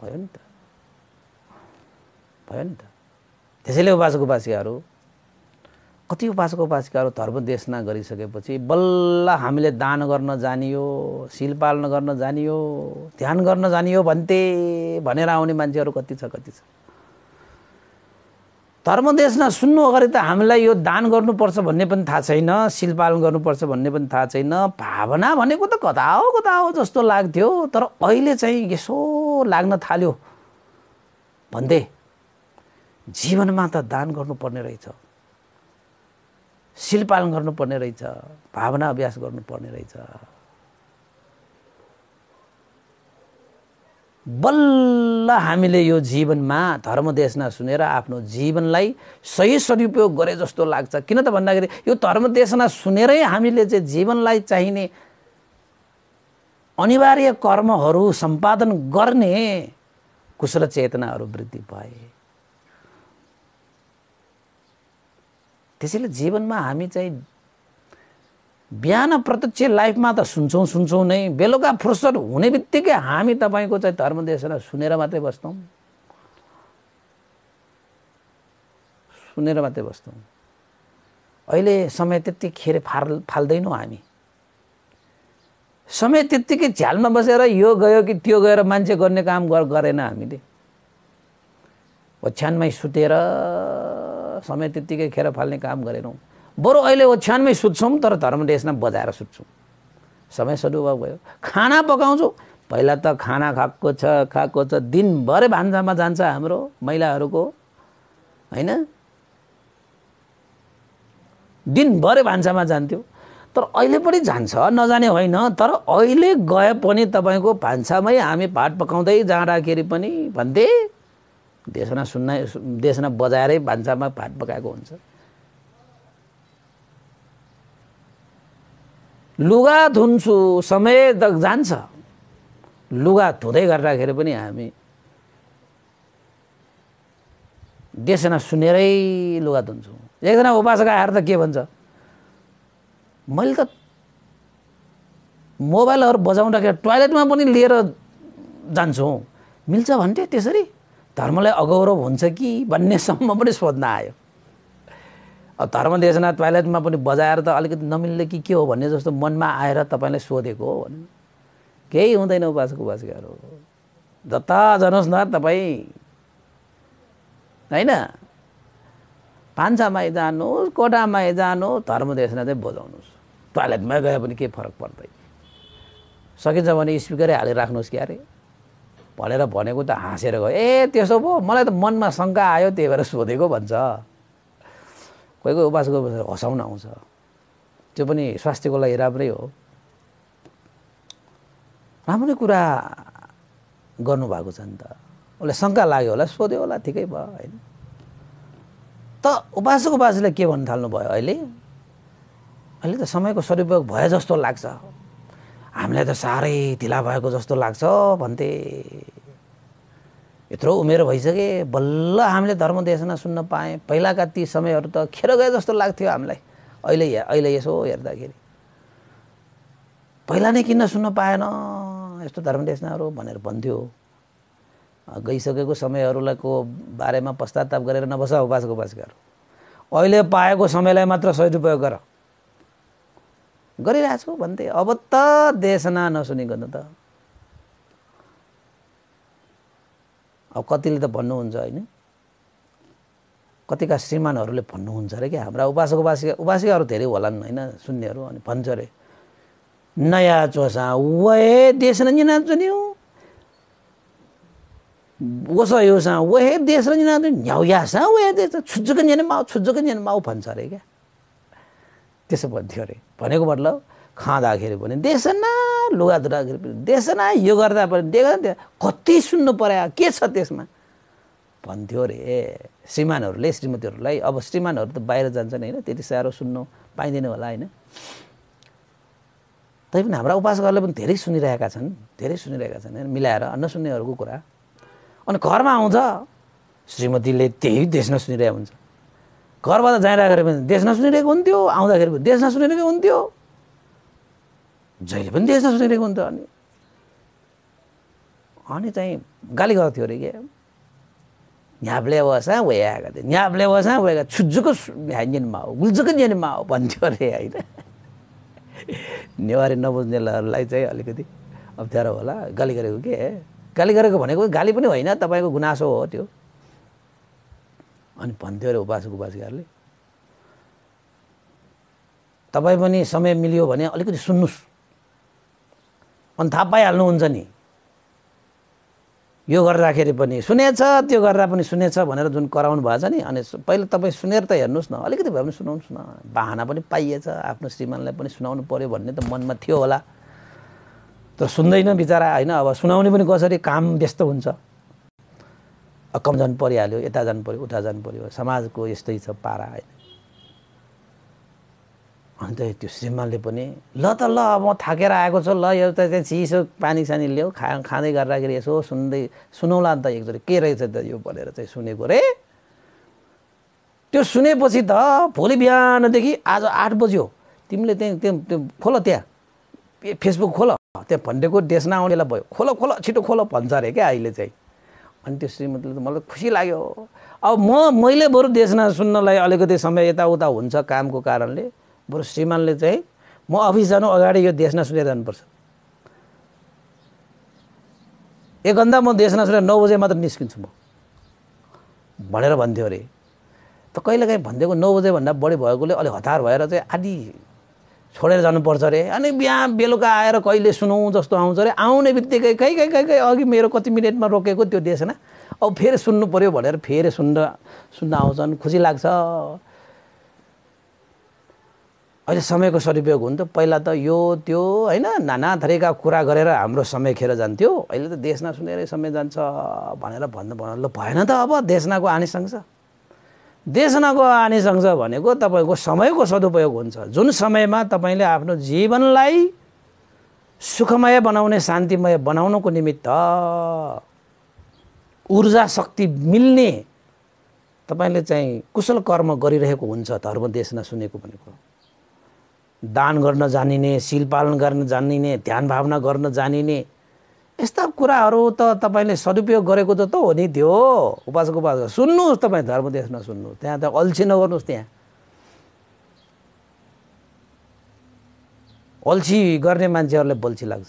भयो नि त भयो नि त त्यसैले उपासक उपासिकाहरू कति उपासको उपासिकाहरू धर्म देशना गरिसकेपछि बल्ल हामीले दान गर्न जानियो शिल पालन गर्न जानियो ध्यान गर्न जानियो भन्थे भनेर आउने मान्छेहरू कति छ कति छ धर्मदेशना सुन्नु अगाडि त हामीलाई यो दान गर्नुपर्छ भन्ने पनि थाहा छैन शिल पालन गर्नुपर्छ भन्ने पनि थाहा छैन भावना भनेको त कता हो कता हो जस्तो लाग्थ्यो तर अहिले चाहिँ यसो लाग्न थाल्यो भन्दै जीवनमा त दान गर्नुपर्ने रहेछ शिल पालन गर्नुपर्ने रहेछ भावना अभ्यास गर्नुपर्ने रहेछ बल्ल हामीले यो जीवनमा धर्मदेशना सुनेर आफ्नो जीवनलाई सही सदुपयोग गरे जस्तो लाग्छ किन त भन्दाखेरि यो धर्मदेशना सुनेरै हामीले चाहिँ जीवनलाई चाहिने अनिवार्य कर्महरू सम्पादन गर्ने कुशल चेतनाहरू वृद्धि भए त्यसैले जीवनमा हामी चाहिँ बिहान प्रत्यक्ष लाइफमा त सुन्छौँ सुन्छौँ नै बेलुका फुर्सद हुने बित्तिकै हामी तपाईँको चाहिँ धर्मदेशलाई सुनेर मात्रै बस्छौँ सुनेर मात्रै बस्छौँ अहिले समय त्यतिखेर फाल फाल्दैनौँ हामी समय त्यत्तिकै झ्यालमा बसेर यो गयो कि त्यो गएर मान्छे गर्ने काम गरेन हामीले ओछ्यानमै सुतेर समय त्यत्तिकै खेर फाल्ने काम गरेनौँ बरु अहिले ओछ्यानमै सुत्छौँ तर धर्मदेशमा यसमा बजाएर सुत्छौँ समय सदुभाव भयो खाना पकाउँछौँ पहिला त खाना खाएको छ खाएको छ दिनभरै भान्सामा जान्छ हाम्रो महिलाहरूको होइन दिनभरै भान्सामा जान्थ्यो तर अहिले पनि जान्छ नजाने होइन तर अहिले गए पनि तपाईँको भान्सामै हामी भात पकाउँदै जाँदाखेरि पनि भन्थे देशना सुन्न देशना बजाएरै भान्सामा भात पकाएको हुन्छ लुगा धुन्छु समय त जान्छ लुगा धुँदै गर्दाखेरि पनि हामी देशना सुनेरै लुगा धुन्छौँ एकजना उपासक आएर त के भन्छ मैले त मोबाइलहरू बजाउँदाखेरि टोयलेटमा पनि लिएर जान्छु मिल्छ भन्थे त्यसरी धर्मलाई अगौरव हुन्छ कि भन्नेसम्म पनि सोध्न आयो अब धर्मदेशना टोयलेटमा पनि बजाएर त अलिकति नमिल्ने कि के हो भन्ने जस्तो मनमा आएर तपाईँलाई सोधेको हो भने केही हुँदैन उपासक उपासिकाहरू जता जानुहोस् न तपाईँ होइन भान्सामै जानुहोस् कोटामा जानुहोस् धर्मदेशना चाहिँ बजाउनुहोस् टोयलेटमा गए पनि केही फरक पर्दैन सकिन्छ भने स्पिकरै हालिराख्नुहोस् कि अरे भनेर भनेको त हाँसेर गयो ए त्यसो भयो मलाई त मनमा शङ्का आयो त्यही भएर सोधेको भन्छ कोही कोही उपासको हँसाउन आउँछ त्यो पनि स्वास्थ्यको लागि राम्रै हो राम्रै कुरा गर्नुभएको छ नि त उसलाई शङ्का लाग्यो होला सोध्यो होला ठिकै भयो होइन त उपासको उपासले के भन्नु भयो अहिले अहिले त समयको सदुपयोग भयो जस्तो लाग्छ हामीलाई त साह्रै ढिला भएको जस्तो लाग्छ भन्थे यत्रो उमेर भइसके बल्ल हामीले धर्मदेशना सुन्न पाएँ पहिलाका ती समयहरू त खेर गए जस्तो लाग्थ्यो हामीलाई अहिले अहिले यसो हेर्दाखेरि पहिला नै किन्न सुन्न पाएन यस्तो धर्मदेशनाहरू भनेर भन्थ्यो गइसकेको समयहरूलाई को बारेमा पश्चाताप गरेर नबसा उपास उपास गर अहिले पाएको समयलाई मात्र सदुपयोग गर गरिरहेको छु भन्थे अब त देशना गर्नु त अब कतिले त भन्नुहुन्छ होइन कतिका श्रीमानहरूले भन्नुहुन्छ अरे कि हाम्रा उपासक उपासिका उपासिकाहरू धेरै होलान् होइन सुन्नेहरू अनि भन्छ अरे नयाँ चोसा देश देशरञ्जना चुन्यो ओस योसा वहे न्याउ यासा वे देश छुजुकन्जेन माउ छुजुकन्जेन माउ भन्छ अरे क्या त्यसो भन्थ्यो अरे भनेको मतलब खाँदाखेरि पनि देशना लुगा धुँदाखेरि पनि देशना यो गर्दा पनि देख्दा कति सुन्नु पर्यो के छ त्यसमा भन्थ्यो अरे श्रीमानहरूले श्रीमतीहरूलाई अब श्रीमानहरू त बाहिर जान्छन् होइन त्यति साह्रो सुन्नु पाइँदैन होला होइन तैपनि हाम्रा उपासकहरूले पनि धेरै सुनिरहेका छन् धेरै सुनिरहेका छन् होइन मिलाएर नसुन्नेहरूको कुरा अनि घरमा आउँछ श्रीमतीले त्यही देश नसुनिरहेको हुन्छ घरबाट जाँदाखेरि पनि देश नसुनिरहेको हुन्थ्यो आउँदाखेरि पनि देश नसुनिरहेको हुन्थ्यो जहिले पनि देश नसुनिरहेको हुन्थ्यो अनि अनि चाहिँ गाली गर्थ्यो अरे के न्याप्ले वसा भइआएको थियो न्याप्ले वसा वयाएको छुजुको ह्यान्जेनमा हो गुल्जुको जेनमा हो भन्थ्यो अरे होइन नेवारी नबुझ्नेहरूलाई चाहिँ अलिकति अप्ठ्यारो होला गाली गरेको के गाली गरेको भनेको गाली पनि होइन तपाईँको गुनासो हो त्यो अनि भन्थ्यो अरे उपासक उपासिकाहरूले तपाईँ पनि समय मिल्यो भने अलिकति सुन्नुहोस् अनि थाहा पाइहाल्नुहुन्छ नि यो गर्दाखेरि पनि सुनेछ त्यो गर्दा पनि सुनेछ भनेर जुन कराउनु भएछ नि अनि पहिला तपाईँ सुनेर त हेर्नुहोस् न अलिकति भए पनि सुनाउनुहोस् न बाहना पनि पाइएछ आफ्नो श्रीमानलाई पनि सुनाउनु पऱ्यो भन्ने त मनमा थियो होला तर सुन्दैन बिचरा होइन अब सुनाउने पनि कसरी काम व्यस्त हुन्छ कम परिहाल्यो यता जानु पऱ्यो उता जानु पऱ्यो समाजको यस्तै छ पारा होइन अन्त त्यो श्रीमानले पनि ल त ल अब म थाकेर आएको छु ल यो त त्यहाँ चिसो पानी सानी ल्याऊ खा खाँदै गर्दाखेरि यसो सुन्दै सुनौला नि त एकचोटि के रहेछ त यो भनेर चाहिँ सुनेको रे त्यो सुनेपछि त भोलि बिहानदेखि आज आठ बज्यो तिमीले त्यहाँ त्यो खोल त्यहाँ फेसबुक खोल त्यहाँ भन्डेको देश नआउनेलाई भयो खोल खोल छिटो खोल भन्छ अरे क्या अहिले चाहिँ अनि त्यो श्रीमतीले त मलाई खुसी लाग्यो अब म मैले बरु देशना सुन्नलाई अलिकति समय यताउता हुन्छ कामको कारणले बरु श्रीमानले चाहिँ म अफिस जानु अगाडि यो देशना सुनेर जानुपर्छ एक घन्टा म देशना सुनेर नौ बजे मात्र निस्किन्छु म भनेर भन्थ्यो अरे त कहिलेकाहीँ भनिदिएको नौ बजेभन्दा बढी भएकोले अलिक हतार भएर चाहिँ आधी छोडेर जानुपर्छ अरे अनि बिहान बेलुका आएर कहिले सुनौँ जस्तो आउँछ अरे आउने बित्तिकै कहीँ कहीँ कहीँ कहीँ अघि मेरो कति मिनटमा रोकेको त्यो देशना अब फेरि सुन्नु पऱ्यो भनेर फेरि सुन्न सुन्न आउँछन् खुसी लाग्छ अहिले समयको सदुपयोग हुन् त पहिला त यो त्यो होइन नाना थरीका कुरा गरेर हाम्रो समय खेर जान्थ्यो अहिले त देशना सुनेरै समय जान्छ भनेर भन्नु भन्नु ल भएन त अब देशनाको आनीसँग देश नगवानी भनेको तपाईँको समयको सदुपयोग हुन्छ जुन समयमा तपाईँले आफ्नो जीवनलाई सुखमय बनाउने शान्तिमय बनाउनको निमित्त ऊर्जा शक्ति मिल्ने तपाईँले चाहिँ कुशल कर्म गरिरहेको हुन्छ धर्म देश सुनेको भनेको दान गर्न जानिने शिल पालन गर्न जानिने ध्यान भावना गर्न जानिने यस्ता कुराहरू त तपाईँले सदुपयोग गरेको त हो नि त्यो उपासको उपासक सुन्नुहोस् तपाईँ धर्मदेश नसुन्नु त्यहाँ त अल्छी नगर्नुहोस् त्यहाँ अल्छी गर्ने मान्छेहरूलाई बल्छी लाग्छ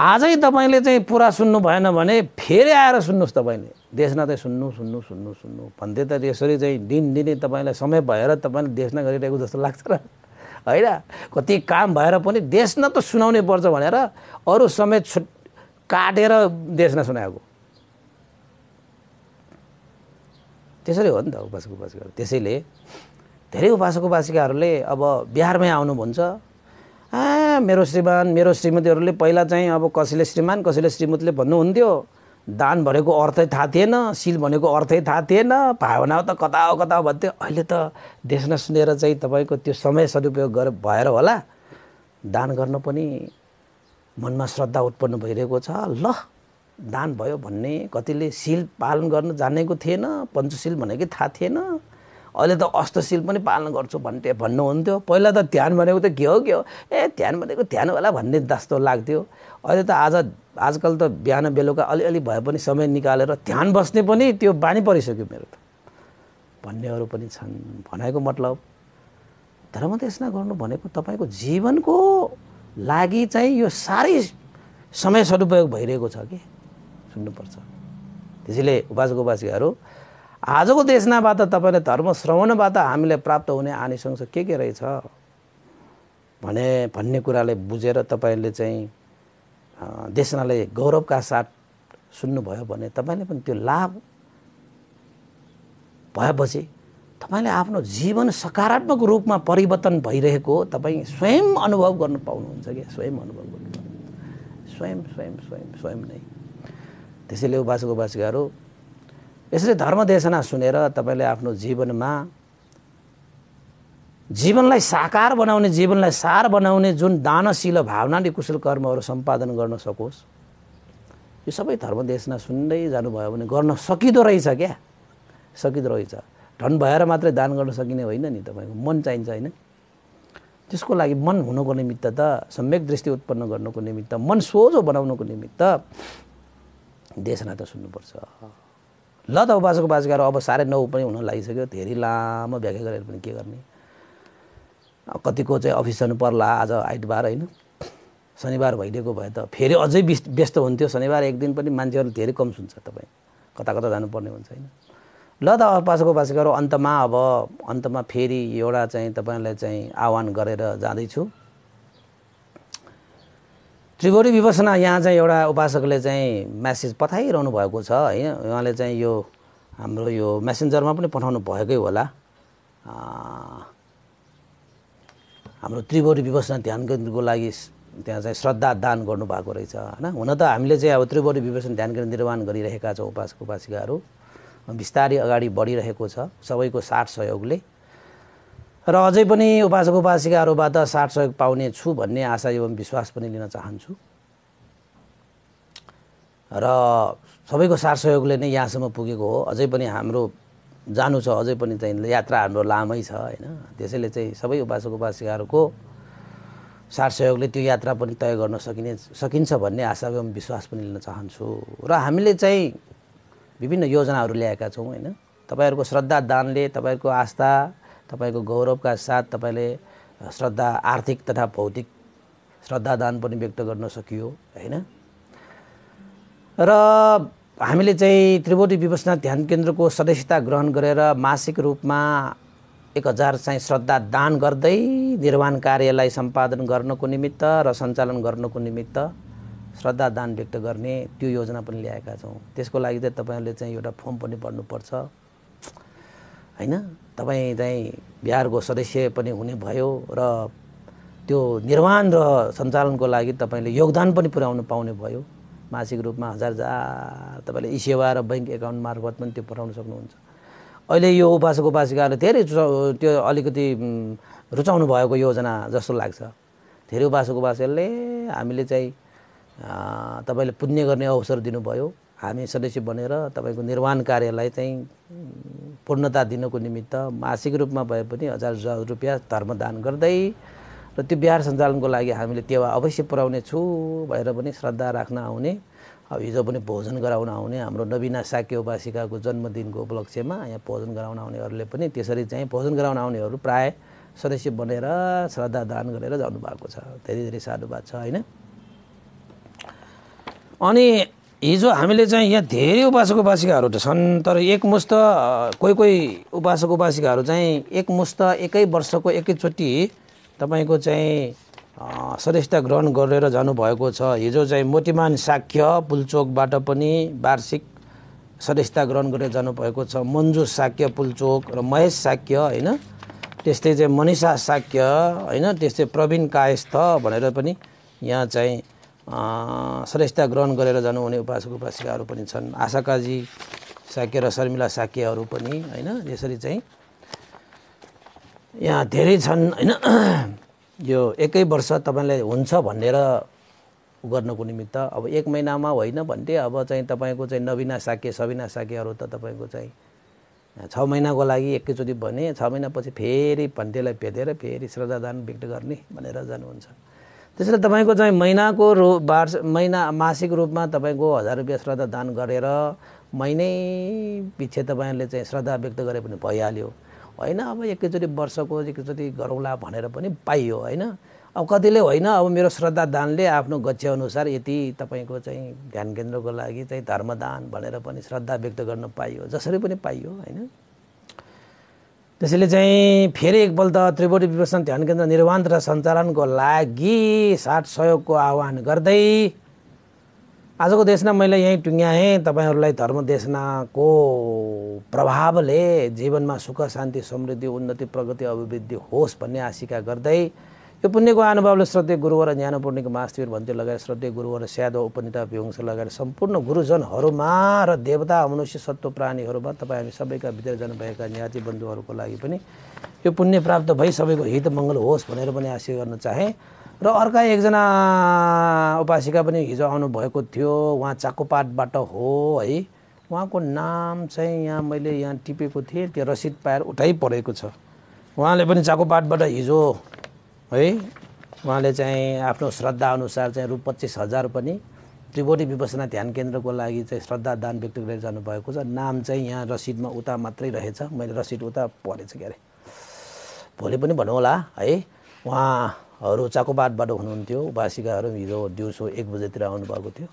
आजै तपाईँले चाहिँ पुरा सुन्नु भएन भने फेरि आएर सुन्नुहोस् तपाईँले देशना चाहिँ सुन्नु सुन्नु सुन्नु सुन्नु भन्दै त यसरी चाहिँ दिनदिनै तपाईँलाई समय भएर तपाईँले देशना गरिरहेको जस्तो लाग्छ र होइन कति काम भएर पनि देश न त सुनाउनै पर्छ भनेर अरू समेत छु काटेर देश नसुनाएको त्यसरी हो नि त उपासक उपासिकाहरू त्यसैले धेरै उपासक उपासिकाहरूले अब बिहारमै आउनु भन्छ आ मेरो श्रीमान मेरो श्रीमतीहरूले पहिला चाहिँ अब कसैले श्रीमान कसैले श्रीमतीले भन्नुहुन्थ्यो दान भनेको अर्थै थाहा थिएन सिल भनेको अर्थै थाहा थिएन भावना त कता हो कता भन्थ्यो अहिले त देख्न सुनेर चाहिँ तपाईँको त्यो समय सदुपयोग गरेर भएर होला दान गर्न पनि मनमा श्रद्धा उत्पन्न भइरहेको छ ल दान भयो भन्ने कतिले सिल पालन गर्न जानेको थिएन पञ्चशील भनेकै थाहा थिएन अहिले त अष्टशील पनि पालन गर्छु भन्थे भन्नुहुन्थ्यो पहिला त ध्यान भनेको त के हो के हो ए ध्यान भनेको ध्यान होला भन्ने जस्तो लाग्थ्यो अहिले त आज आजकल त बिहान बेलुका अलिअलि भए पनि समय निकालेर ध्यान बस्ने पनि त्यो बानी परिसक्यो मेरो त भन्नेहरू पनि छन् भनेको मतलब धर्मदेशना गर्नु भनेको तपाईँको जीवनको लागि चाहिँ यो साह्रै समय सदुपयोग भइरहेको छ कि सुन्नुपर्छ त्यसैले उपासको उपासिकाहरू आजको देशनाबाट तपाईँले धर्म श्रवणबाट हामीलाई प्राप्त हुने आनिसङ्ग के के रहेछ भने भन्ने कुराले बुझेर तपाईँले चाहिँ देशनालाई गौरवका साथ सुन्नुभयो भने तपाईँले पनि त्यो लाभ भएपछि तपाईँले आफ्नो जीवन सकारात्मक रूपमा परिवर्तन भइरहेको तपाईँ स्वयं अनुभव गर्नु पाउनुहुन्छ क्या स्वयं अनुभव गर्नु स्वयं स्वयं स्वयं स्वयं नै त्यसैले उपासको उपासिकाहरू यसरी धर्मदेशना सुनेर तपाईँले आफ्नो जीवनमा जीवनलाई साकार बनाउने जीवनलाई सार बनाउने जुन दानशील भावनाले कुशल कर्महरू सम्पादन गर्न सकोस् यो सबै धर्मदेशना सुन्दै जानुभयो भने गर्न सकिँदो रहेछ क्या सकिँदो रहेछ धन भएर मात्रै दान गर्न सकिने होइन नि तपाईँको मन चाहिन्छ होइन त्यसको लागि मन हुनुको निमित्त त सम्यक दृष्टि उत्पन्न गर्नुको निमित्त मन सोझो बनाउनुको निमित्त देशना त सुन्नुपर्छ ल त उपासको उपास गएर अब साढे नौ पनि हुन लागिसक्यो धेरै लामो व्याख्या गरेर पनि के गर्ने कतिको चाहिँ अफिस जानु पर्ला आज आइतबार होइन शनिबार भइदिएको भए त फेरि अझै व्यस्त हुन्थ्यो शनिबार एक दिन पनि मान्छेहरू धेरै कम सुन्छ तपाईँ कता कता जानुपर्ने हुन्छ होइन ल त उपासको उपास गरौँ अन्तमा अब अन्तमा फेरि एउटा चाहिँ तपाईँलाई चाहिँ आह्वान गरेर जाँदैछु त्रिभुरी विपसना यहाँ चाहिँ एउटा उपासकले चाहिँ म्यासेज पठाइरहनु भएको छ होइन उहाँले चाहिँ यो हाम्रो यो म्यासेन्जरमा पनि पठाउनु भएकै होला हाम्रो त्रिभुरी विपसना ध्यान केन्द्रको लागि त्यहाँ चाहिँ श्रद्धा दान गर्नुभएको रहेछ होइन हुन त हामीले चाहिँ अब त्रिभुरी विपसना ध्यान केन्द्र निर्माण गरिरहेका छौँ उपासक उपासिकाहरू बिस्तारै अगाडि बढिरहेको छ सबैको साथ सहयोगले र अझै पनि उपासक उपासिकाहरूबाट साथ सहयोग पाउने छु भन्ने आशा एवं विश्वास पनि लिन चाहन्छु र सबैको साथ सहयोगले नै यहाँसम्म पुगेको हो अझै पनि हाम्रो जानु छ अझै पनि चाहिँ यात्रा हाम्रो लामै छ होइन त्यसैले चाहिँ सबै उपासक उपासिकाहरूको साथ सहयोगले त्यो यात्रा पनि तय गर्न सकिने सकिन्छ भन्ने आशा एवं विश्वास पनि लिन चाहन्छु र हामीले चाहिँ विभिन्न योजनाहरू ल्याएका छौँ होइन तपाईँहरूको श्रद्धा दानले तपाईँहरूको आस्था तपाईँको गौरवका साथ तपाईँले श्रद्धा आर्थिक तथा भौतिक श्रद्धा दान पनि व्यक्त गर्न सकियो होइन र हामीले चाहिँ त्रिभुटी विपसना ध्यान केन्द्रको सदस्यता ग्रहण गरेर मासिक रूपमा एक हजार चाहिँ श्रद्धा दान गर्दै निर्माण कार्यलाई सम्पादन गर्नको निमित्त र सञ्चालन गर्नको निमित्त श्रद्धा दान व्यक्त गर्ने त्यो योजना पनि ल्याएका छौँ त्यसको लागि चाहिँ तपाईँहरूले चाहिँ एउटा फर्म पनि भर्नुपर्छ होइन तपाईँ चाहिँ बिहारको सदस्य पनि हुने भयो र त्यो निर्माण र सञ्चालनको लागि तपाईँले योगदान पनि पुर्याउनु पाउने भयो मासिक रूपमा हजार हजार तपाईँले ई सेवा र ब्याङ्क एकाउन्ट मार्फत पनि त्यो पठाउन सक्नुहुन्छ अहिले यो उपासक उपासिकाहरूले धेरै त्यो अलिकति रुचाउनु भएको योजना जस्तो लाग्छ धेरै उपासक उपासकहरूले हामीले चाहिँ तपाईँले पुण्य गर्ने अवसर दिनुभयो हामी सदस्य बनेर तपाईँको निर्माण कार्यलाई चाहिँ पूर्णता दिनको निमित्त मासिक रूपमा भए पनि हजार हजार रुपियाँ धर्मदान गर्दै र त्यो बिहार सञ्चालनको लागि हामीले टेवा अवश्य पुर्याउने छु भनेर पनि श्रद्धा राख्न आउने अब हिजो पनि भोजन गराउन आउने हाम्रो नवीना साक्यवासिकाको बासिकाको जन्मदिनको उपलक्ष्यमा यहाँ भोजन गराउन आउनेहरूले पनि त्यसरी चाहिँ भोजन गराउन आउनेहरू प्राय सदस्य बनेर श्रद्धा दान गरेर जानुभएको छ धेरै धेरै साधुवाद छ होइन अनि हिजो हामीले चाहिँ यहाँ धेरै उपासक उपासिकाहरू छन् तर एकमुष्ट कोही कोही उपासक उपासिकाहरू चाहिँ एकमुष्ट एकै वर्षको एकैचोटि तपाईँको चाहिँ सदस्यता ग्रहण गरेर जानुभएको छ हिजो चाहिँ मोटिमान साख्य पुलचोकबाट पनि वार्षिक सदस्यता ग्रहण गरेर जानुभएको छ मन्जु साक्य पुलचोक र महेश साक्य होइन त्यस्तै चाहिँ मनिषा साक्य होइन त्यस्तै प्रवीण कायस्थ भनेर पनि यहाँ चाहिँ श्रेष्ठता ग्रहण गरेर जानुहुने उपासक उपासिकाहरू पनि छन् आशाकाजी साक्य र शर्मिला साक्यहरू पनि होइन यसरी चाहिँ यहाँ धेरै छन् होइन यो एकै वर्ष तपाईँलाई हुन्छ भनेर गर्नको निमित्त अब एक महिनामा होइन भन्थे अब चाहिँ तपाईँको चाहिँ नबिना साक्य सबिना साक्यहरू त तपाईँको चाहिँ छ महिनाको लागि एकैचोटि भने छ महिनापछि फेरि भन्थेलाई भेटेर फेरि श्रद्धादान व्यक्त गर्ने भनेर जानुहुन्छ त्यसैले तपाईँको चाहिँ महिनाको रो वार्ष महिना मासिक रूपमा तपाईँको हजार रुपियाँ श्रद्धा दान गरेर महिनै पछि तपाईँहरूले चाहिँ श्रद्धा व्यक्त गरे पनि भइहाल्यो होइन अब एकैचोटि वर्षको एकैचोटि गरौँला भनेर पनि पाइयो होइन अब कतिले होइन अब मेरो श्रद्धा दानले आफ्नो अनुसार यति तपाईँको चाहिँ ध्यान केन्द्रको लागि चाहिँ धर्मदान भनेर पनि श्रद्धा व्यक्त गर्न पाइयो जसरी पनि पाइयो होइन त्यसैले चाहिँ फेरि एकपल्ट त्रिभुवन विपसन ध्यान केन्द्र निर्माण र सञ्चालनको लागि साथ सहयोगको आह्वान गर्दै आजको देशमा मैले यहीँ टुङ्ग्याएँ तपाईँहरूलाई धर्म देशनाको प्रभावले जीवनमा सुख शान्ति समृद्धि उन्नति प्रगति अभिवृद्धि होस् भन्ने आशिका गर्दै यो पुण्यको अनुभवले श्रद्धे गुरुवर ज्ञान पूर्णिको मास्तिर भन्थ्यो लगाएर श्रद्धेय गुरुवर स्यादो उपनिता विवंश लगाएर सम्पूर्ण गुरुजनहरूमा र देवता मनुष्य सत्व प्राणीहरूमा तपाईँ हामी सबैका भित्र जानुभएका ज्ञाति बन्धुहरूको लागि पनि यो पुण्य प्राप्त भई सबैको हित मङ्गल होस् भनेर पनि आशय गर्न चाहे र अर्का एकजना उपासिका पनि हिजो आउनुभएको थियो उहाँ चाकोपाटबाट हो है उहाँको नाम चाहिँ यहाँ मैले यहाँ टिपेको थिएँ त्यो रसिद पाएर उठाइ परेको छ उहाँले पनि चाकोपाटबाट हिजो है उहाँले चाहिँ आफ्नो श्रद्धाअनुसार चाहिँ रु पच्चिस हजार पनि त्रिभुवनी विपसना ध्यान केन्द्रको लागि चाहिँ श्रद्धा दान व्यक्त गरेर जानुभएको छ नाम चाहिँ यहाँ रसिदमा उता मात्रै रहेछ मैले रसिद उता परेछ के अरे भोलि पनि भनौँ होला है उहाँहरू चाकुबाटबाट हुनुहुन्थ्यो उपासिकाहरू हिजो दिउँसो एक बजेतिर आउनुभएको थियो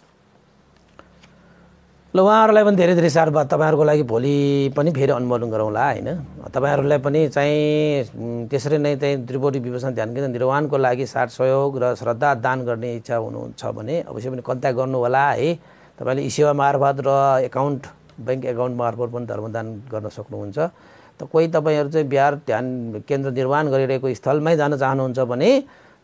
ल उहाँहरूलाई पनि धेरै धेरै साह्रो तपाईँहरूको लागि भोलि पनि फेरि अनुमोदन गरौँला होइन तपाईँहरूलाई पनि चाहिँ त्यसरी नै चाहिँ त्रिपोटी विवेचन ध्यान केन्द्र निर्वाणको लागि साथ सहयोग र श्रद्धा दान गर्ने इच्छा हुनुहुन्छ भने अवश्य पनि कन्ट्याक्ट गर्नुहोला है तपाईँले ई सेवा मार्फत र एकाउन्ट ब्याङ्क एकाउन्ट मार्फत पनि धर्मदान गर्न सक्नुहुन्छ त कोही तपाईँहरू चाहिँ बिहार ध्यान केन्द्र निर्माण गरिरहेको स्थलमै जान चाहनुहुन्छ भने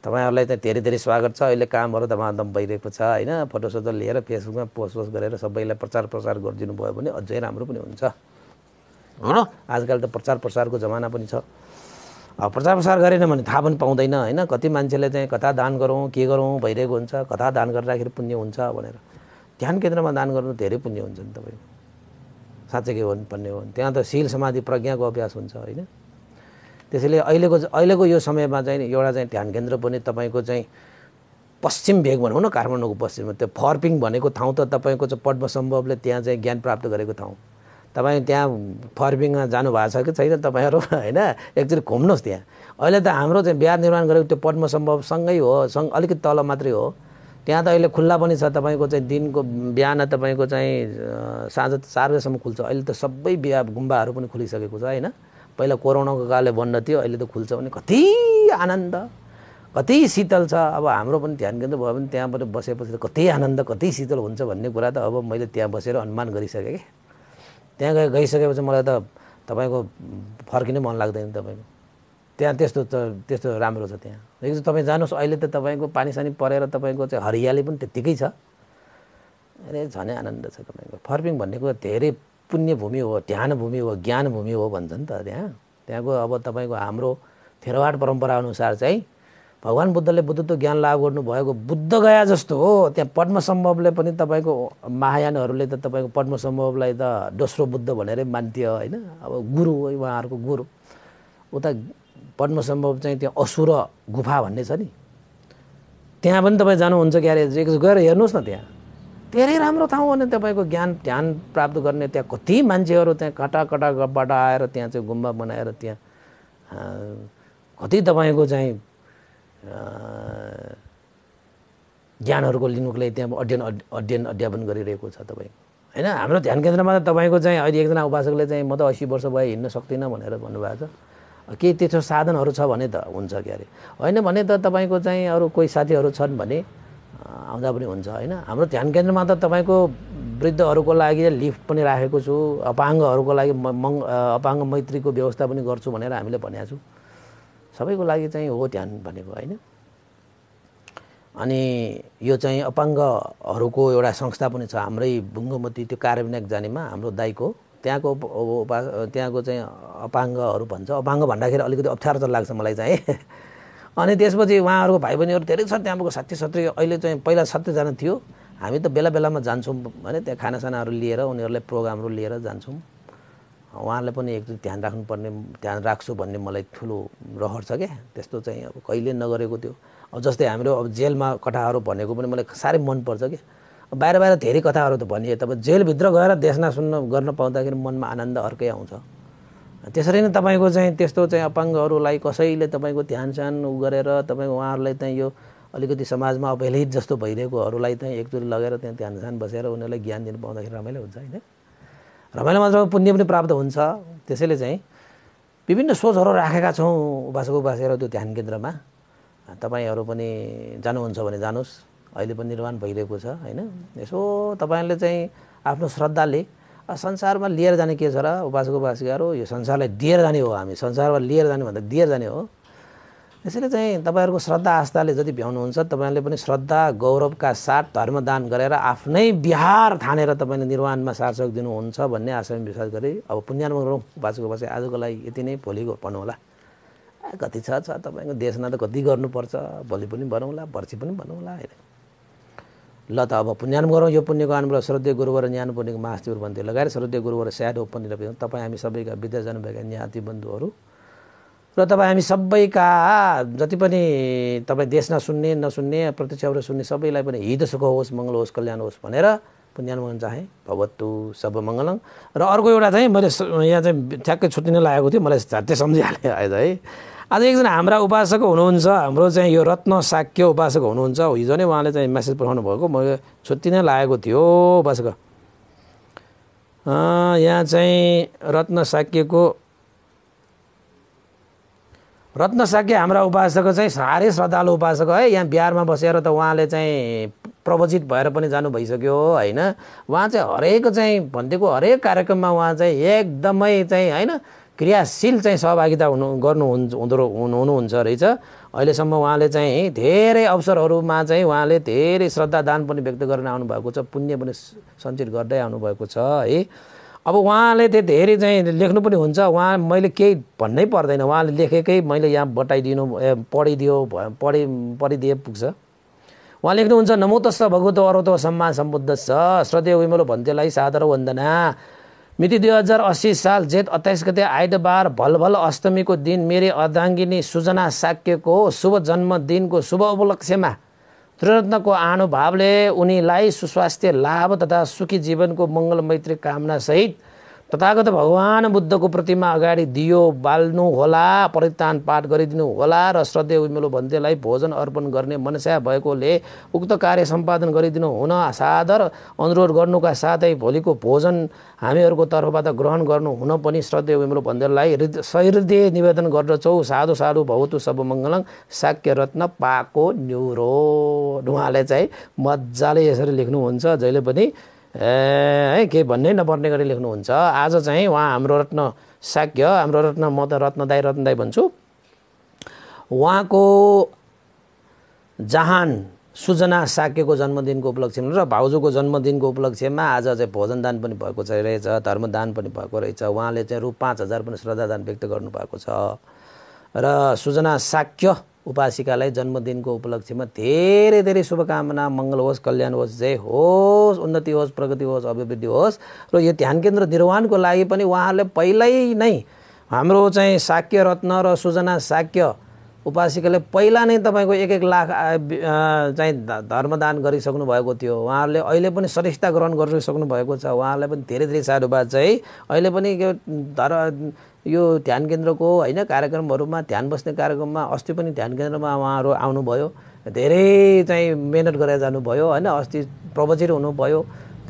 तपाईँहरूलाई त धेरै धेरै स्वागत छ अहिले कामहरू धमाधम भइरहेको छ होइन फोटोसोटो लिएर फेसबुकमा पोस्ट पोस्ट गरेर सबैलाई प्रचार प्रसार गरिदिनु भयो भने अझै राम्रो पनि हुन्छ होइन आजकल त प्रचार प्रसारको जमाना पनि छ अब प्रचार प्रसार गरेन भने थाहा पनि पाउँदैन होइन कति मान्छेले चाहिँ कथा दान गरौँ के गरौँ भइरहेको हुन्छ कथा दान गर्दाखेरि पुण्य हुन्छ भनेर ध्यान केन्द्रमा दान गर्नु धेरै पुण्य हुन्छ नि तपाईँको साँच्चै के हो भने भन्ने हो त्यहाँ त शील समाधि प्रज्ञाको अभ्यास हुन्छ होइन त्यसैले अहिलेको अहिलेको यो समयमा चाहिँ एउटा चाहिँ ध्यान केन्द्र पनि तपाईँको चाहिँ पश्चिम भेग भनौँ न काठमाडौँको पश्चिममा त्यो फर्पिङ भनेको ठाउँ त तपाईँको चाहिँ पद्म त्यहाँ चाहिँ ज्ञान प्राप्त गरेको ठाउँ तपाईँ त्यहाँ फर्पिङमा जानुभएको छ कि छैन तपाईँहरू होइन एकचोटि घुम्नुहोस् त्यहाँ अहिले त हाम्रो चाहिँ बिहार निर्माण गरेको त्यो पद्म सँगै हो सँग अलिकति तल मात्रै हो त्यहाँ त अहिले खुल्ला पनि छ तपाईँको चाहिँ दिनको बिहान तपाईँको चाहिँ साँझ चार बजीसम्म खुल्छ अहिले त सबै बिहा गुम्बाहरू पनि खुलिसकेको छ होइन पहिला कोरोनाको कारणले बन्द थियो अहिले त खुल्छ भने कति आनन्द कति शीतल छ अब हाम्रो पनि ध्यान केन्द्र भयो भने त्यहाँबाट बसेपछि त कति आनन्द कति शीतल हुन्छ भन्ने कुरा त अब मैले त्यहाँ बसेर अनुमान गरिसकेँ कि त्यहाँ गए गइसकेपछि मलाई त तपाईँको फर्किनै मन लाग्दैन तपाईँको त्यहाँ त्यस्तो त त्यस्तो राम्रो छ त्यहाँ देखि तपाईँ जानुहोस् अहिले त तपाईँको पानीसानी परेर तपाईँको चाहिँ हरियाली पनि त्यत्तिकै छ अरे झनै आनन्द छ तपाईँको फर्पिङ भन्ने कुरा धेरै पुण्य भूमि हो ध्यान भूमि हो ज्ञान भूमि हो भन्छ नि त त्यहाँ त्यहाँको अब तपाईँको हाम्रो थेरवाड परम्पराअनुसार चाहिँ भगवान् बुद्धले बुद्धत्व ज्ञान लाभ गर्नुभएको बुद्ध गया जस्तो हो त्यहाँ पद्मसम्भवले पनि तपाईँको महायानहरूले त तपाईँको पद्मसम्भवलाई त दोस्रो बुद्ध भनेरै मान्थ्यो होइन अब गुरु हो उहाँहरूको गुरु उता पद्मसम्भव चाहिँ त्यहाँ असुर गुफा भन्ने छ नि त्यहाँ पनि तपाईँ जानुहुन्छ क्यारे गएर हेर्नुहोस् न त्यहाँ धेरै राम्रो ठाउँ हो भने तपाईँको ज्ञान ध्यान प्राप्त गर्ने त्यहाँ कति मान्छेहरू त्यहाँ कटा कटाबाट आएर त्यहाँ चाहिँ गुम्बा बनाएर त्यहाँ कति तपाईँको चाहिँ ज्ञानहरूको लिनुको लागि त्यहाँ अध्ययन अध्ययन अध्यापन गरिरहेको छ तपाईँको होइन हाम्रो ध्यान केन्द्रमा त तपाईँको चाहिँ अहिले एकजना उपासकले चाहिँ म त असी वर्ष भयो हिँड्न सक्दिनँ भनेर भन्नुभएको छ केही त्यस्तो साधनहरू छ भने त हुन्छ क्यारे होइन भने त तपाईँको चाहिँ अरू कोही साथीहरू छन् भने आउँदा पनि हुन्छ होइन हाम्रो ध्यान केन्द्रमा त तपाईँको वृद्धहरूको लागि लिफ्ट पनि राखेको छु अपाङ्गहरूको लागि मङ अपाङ्ग मैत्रीको व्यवस्था पनि गर्छु भनेर हामीले भनेको छु सबैको लागि चाहिँ हो ध्यान भनेको होइन अनि यो चाहिँ अपाङ्गहरूको एउटा संस्था पनि छ हाम्रै बुङ्गमती त्यो कार्यविनायक जानेमा हाम्रो दाईको त्यहाँको त्यहाँको चाहिँ अपाङ्गहरू भन्छ अपाङ्ग भन्दाखेरि अलिकति अप्ठ्यारो त लाग्छ मलाई चाहिँ अनि त्यसपछि उहाँहरूको भाइ बहिनीहरू धेरै छन् त्यहाँको साथी सत्री अहिले चाहिँ पहिला सत्तरीजना थियो हामी त बेला बेलामा जान्छौँ भने त्यहाँ खानासानाहरू लिएर उनीहरूलाई प्रोग्रामहरू लिएर जान्छौँ उहाँहरूलाई पनि एकदम ध्यान राख्नुपर्ने ध्यान राख्छु भन्ने मलाई ठुलो रहर छ क्या त्यस्तो चाहिँ अब कहिले नगरेको थियो अब जस्तै हाम्रो अब जेलमा कथाहरू भनेको पनि मलाई साह्रै मनपर्छ क्या बाहिर बाहिर धेरै कथाहरू त भनिए तपाईँ जेलभित्र गएर देशना सुन्न गर्न पाउँदाखेरि मनमा आनन्द अर्कै आउँछ त्यसरी नै तपाईँको चाहिँ त्यस्तो चाहिँ अपाङ्गहरूलाई कसैले तपाईँको ध्यान गरेर तपाईँको उहाँहरूलाई चाहिँ यो अलिकति समाजमा अवहेलित जस्तो भइरहेकोहरूलाई चाहिँ एकचोटि लगेर त्यहाँ ध्यान बसेर उनीहरूलाई ज्ञान दिनु पाउँदाखेरि रमाइलो हुन्छ होइन रमाइलो मात्र पुण्य पनि प्राप्त हुन्छ त्यसैले चाहिँ विभिन्न सोचहरू राखेका छौँ उपासको उपासेर त्यो ध्यान केन्द्रमा तपाईँहरू पनि जानुहुन्छ भने जानुहोस् अहिले पनि निर्माण भइरहेको छ होइन यसो तपाईँले चाहिँ आफ्नो श्रद्धाले संसारमा लिएर जाने के छ र उपासको उपासिकाहरू यो संसारलाई दिएर जाने हो हामी संसारमा लिएर जाने भन्दा दिएर जाने हो त्यसैले चाहिँ तपाईँहरूको श्रद्धा आस्थाले जति भ्याउनुहुन्छ तपाईँहरूले पनि श्रद्धा गौरवका साथ धर्मदान गरेर आफ्नै बिहार ठानेर तपाईँले निर्वाणमा सार्थक दिनुहुन्छ भन्ने आशामा विश्वास गरे अब पुण्यानमा गरौँ उपासक उपासक आजको लागि यति नै भोलिको भनौँ कति छ छ तपाईँको देशना त कति गर्नुपर्छ भोलि पनि भनौँला पर्सि पनि भनौँला होइन ल त अब पुण्यान गरौँ यो पुण्यको अनुभव श्रद्धे गुरुवर ज्ञान पुण्यको महास्तिवर भन्थे लगाएर श्रद्धे गुरुवर स्याड उपन्य तपाईँ हामी सबैका विद्या जानुभएका न्याति बन्धुहरू र तपाईँ हामी सबैका जति पनि तपाईँ देश नसुन्ने नसुन्ने प्रत्यक्षबाट सुन्ने सबैलाई पनि हित सुख होस् मङ्गल होस् कल्याण होस् भनेर पुण्यान गर्न चाहे भगवत्तु सब मङ्गलङ र अर्को एउटा चाहिँ मैले यहाँ चाहिँ ठ्याक्कै छुट्टिन लागेको थिएँ मलाई झट्टै सम्झिहालेँ आज है आज एकजना हाम्रा उपासक हुनुहुन्छ हाम्रो चाहिँ यो रत्न साक्य उपासक हुनुहुन्छ हिजो नै उहाँले चाहिँ मेसेज पठाउनु भएको मैले छुट्टी नै लागेको थियो उपासक यहाँ चाहिँ रत्न साक्यको रत्न साक्य हाम्रा उपासक चाहिँ साह्रै श्रद्धालु उपासक है यहाँ बिहारमा बसेर त उहाँले चाहिँ प्रवचित भएर पनि जानु भइसक्यो होइन उहाँ चाहिँ हरेक चाहिँ भनिदिएको हरेक कार्यक्रममा उहाँ चाहिँ एकदमै चाहिँ होइन क्रियाशील चाहिँ सहभागिता हुनु गर्नु हुँदो हुनुहुन्छ रहेछ अहिलेसम्म उहाँले चाहिँ धेरै अवसरहरूमा चाहिँ उहाँले धेरै श्रद्धादान पनि व्यक्त गरेर आउनुभएको छ पुण्य पनि सञ्चित गर्दै आउनुभएको छ है अब उहाँले त्यो धेरै चाहिँ लेख्नु पनि हुन्छ उहाँ मैले केही भन्नै पर्दैन उहाँले लेखेकै मैले यहाँ बटाइदिनु पढिदियो पढि पढिदिए पुग्छ उहाँ लेख्नुहुन्छ नमोतस्थ भगवतो त सम्मान सम्बुद्ध छ श्रद्धे विमलो भन्थेलाई सादर वन्दना मिति दुई हजार असी साल जेठ अत्ताइस गते आइतबार भलभल अष्टमीको दिन मेरे अर्धाङ्गिनी सुजना साक्यको शुभ जन्मदिनको शुभ उपलक्ष्यमा त्रिरत्नको आनुभावले उनीलाई सुस्वास्थ्य लाभ तथा सुखी जीवनको मङ्गल मैत्री कामनासहित तथागत भगवान् बुद्धको प्रतिमा अगाडि दियो बाल्नु होला परितान पाठ गरिदिनु होला र श्रद्धे उमेलो भन्देलाई भोजन अर्पण गर्ने मनस्या भएकोले उक्त कार्य सम्पादन गरिदिनु हुन सादर अनुरोध गर्नुका साथै भोलिको भोजन हामीहरूको तर्फबाट ग्रहण गर्नु हुन पनि श्रद्धे उमेलो भन्देललाई हृदय सहृदय निवेदन गर्दछौँ साधु साधु भवतु सबमङ्गलङ शाक्य रत्न पाको न्युरो उहाँले चाहिँ मजाले यसरी लेख्नुहुन्छ जहिले पनि है केही भन्नै नपर्ने गरी लेख्नुहुन्छ आज चाहिँ उहाँ हाम्रो रत्न साक्य हाम्रो रत्न म त रत्न दाई रत्न दाई भन्छु उहाँको जहान सुजना साक्यको जन्मदिनको उपलक्ष्यमा र भाउजूको जन्मदिनको उपलक्ष्यमा आज चाहिँ भोजन दान पनि भएको छ रहेछ धर्मदान पनि भएको रहेछ उहाँले चाहिँ रु पाँच हजार पनि श्रद्धादान व्यक्त गर्नुभएको छ र सुजना साक्य उपासिकालाई जन्मदिनको उपलक्ष्यमा धेरै धेरै शुभकामना मङ्गल होस् कल्याण होस् जय होस् उन्नति होस् प्रगति होस् अभिवृद्धि होस् र यो ध्यान केन्द्र निर्वाणको लागि पनि उहाँहरूले पहिल्यै नै हाम्रो चाहिँ शाक्य रत्न र सुजना शाक्य उपासिकाले पहिला नै तपाईँको एक एक लाख चाहिँ धर्मदान गरिसक्नु भएको थियो उहाँहरूले अहिले पनि सरिस्ता ग्रहण गरिसक्नु भएको छ उहाँहरूलाई पनि धेरै धेरै साह्रो बात चाहिँ अहिले पनि धर यो ध्यान केन्द्रको होइन कार्यक्रमहरूमा ध्यान बस्ने कार्यक्रममा अस्ति पनि ध्यान केन्द्रमा उहाँहरू आउनुभयो धेरै चाहिँ मिहिनेत गरेर जानुभयो होइन अस्ति प्रवचित हुनुभयो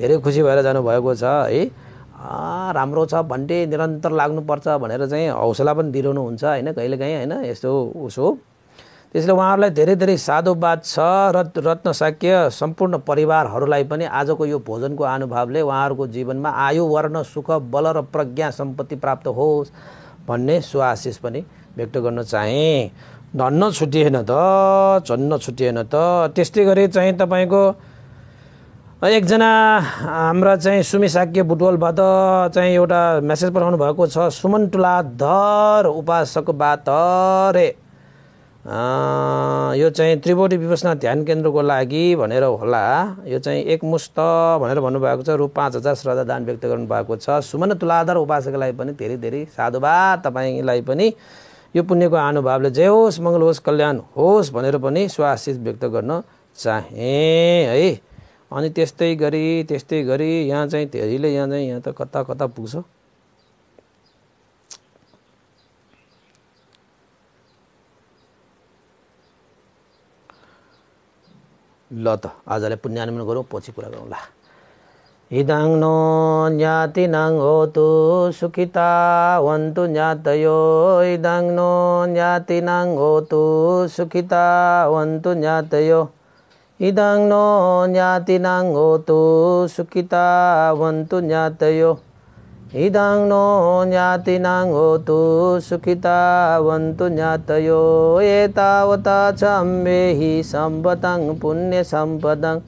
धेरै खुसी भएर जानुभएको छ है राम्रो छ भन्ने निरन्तर लाग्नुपर्छ भनेर चाहिँ हौसला पनि दिइरहनुहुन्छ होइन कहिलेकाहीँ होइन यस्तो उसो त्यसले उहाँहरूलाई धेरै धेरै साधुवाद छ रत्न शाक्य सम्पूर्ण परिवारहरूलाई पनि आजको यो भोजनको अनुभवले उहाँहरूको जीवनमा आयु वर्ण सुख बल र प्रज्ञा सम्पत्ति प्राप्त होस् भन्ने सुआशिष पनि व्यक्त गर्न चाहे धन्न छुटिएन त झन्न छुटिएन त त्यस्तै गरी चाहिँ तपाईँको एकजना हाम्रा चाहिँ सुमिसाक्य बुटवलबाट चाहिँ एउटा मेसेज पठाउनु भएको छ सुमन टुला धर उपासको बात रे यो चाहिँ त्रिपोटी विपसना ध्यान केन्द्रको लागि भनेर होला यो चाहिँ एकमुष्ट भनेर भन्नुभएको छ रु पाँच हजार दान व्यक्त गर्नुभएको छ सुमन तुलाधार उपासकलाई पनि धेरै धेरै साधुवाद तपाईँलाई पनि यो पुण्यको अनुभवले जय होस् मङ्गल होस् कल्याण होस् भनेर पनि स्वाशिष व्यक्त गर्न चाहे है अनि त्यस्तै गरी त्यस्तै गरी यहाँ चाहिँ धेरैले यहाँ चाहिँ यहाँ त कता कता पुग्छ ल त आजलाई पुण्यान्वयन गरौँ पछि कुरा गरौँला ल नो ज्ञाति नङ होतु सुखिता वन्तु ज्ञातयो इदङ नो ज्ञाति नङ होतु सुखिता वन्तु ज्ञातयो इदङ नो ज्ञाति नङ होतु सुखिता वन्तु ज्ञातयो ඉදං නෝ ඥාතිනං හෝතු සුඛිතා වന്തു ඥාතයෝ ඒතාවතා චම්මේහි සම්පතං පුඤ්ඤ සම්පදං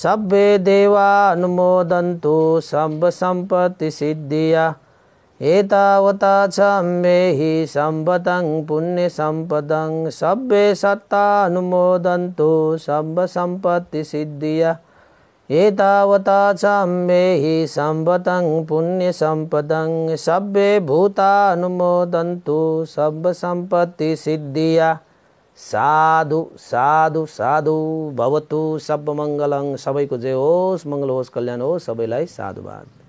සබ්බේ දේවා අනුමෝදන්තු සම්බ සම්පති සිද්ධියා ඒතාවතා චම්මේහි සම්පතං පුඤ්ඤ සම්පදං සබ්බේ සත්තා අනුමෝදන්තු සම්බ සම්පති සිද්ධියා एतावता चाम्बेहि सम्पतं पुण्यसम्पदं सभ्ये भूतानुमोदन्तु सर्वसम्पत्तिसिद्धिया साधु साधु साधु भवतु सब्बमङ्गलङ सबैको जय होस् मङ्गल होस् कल्याण होस् सबैलाई साधुवाद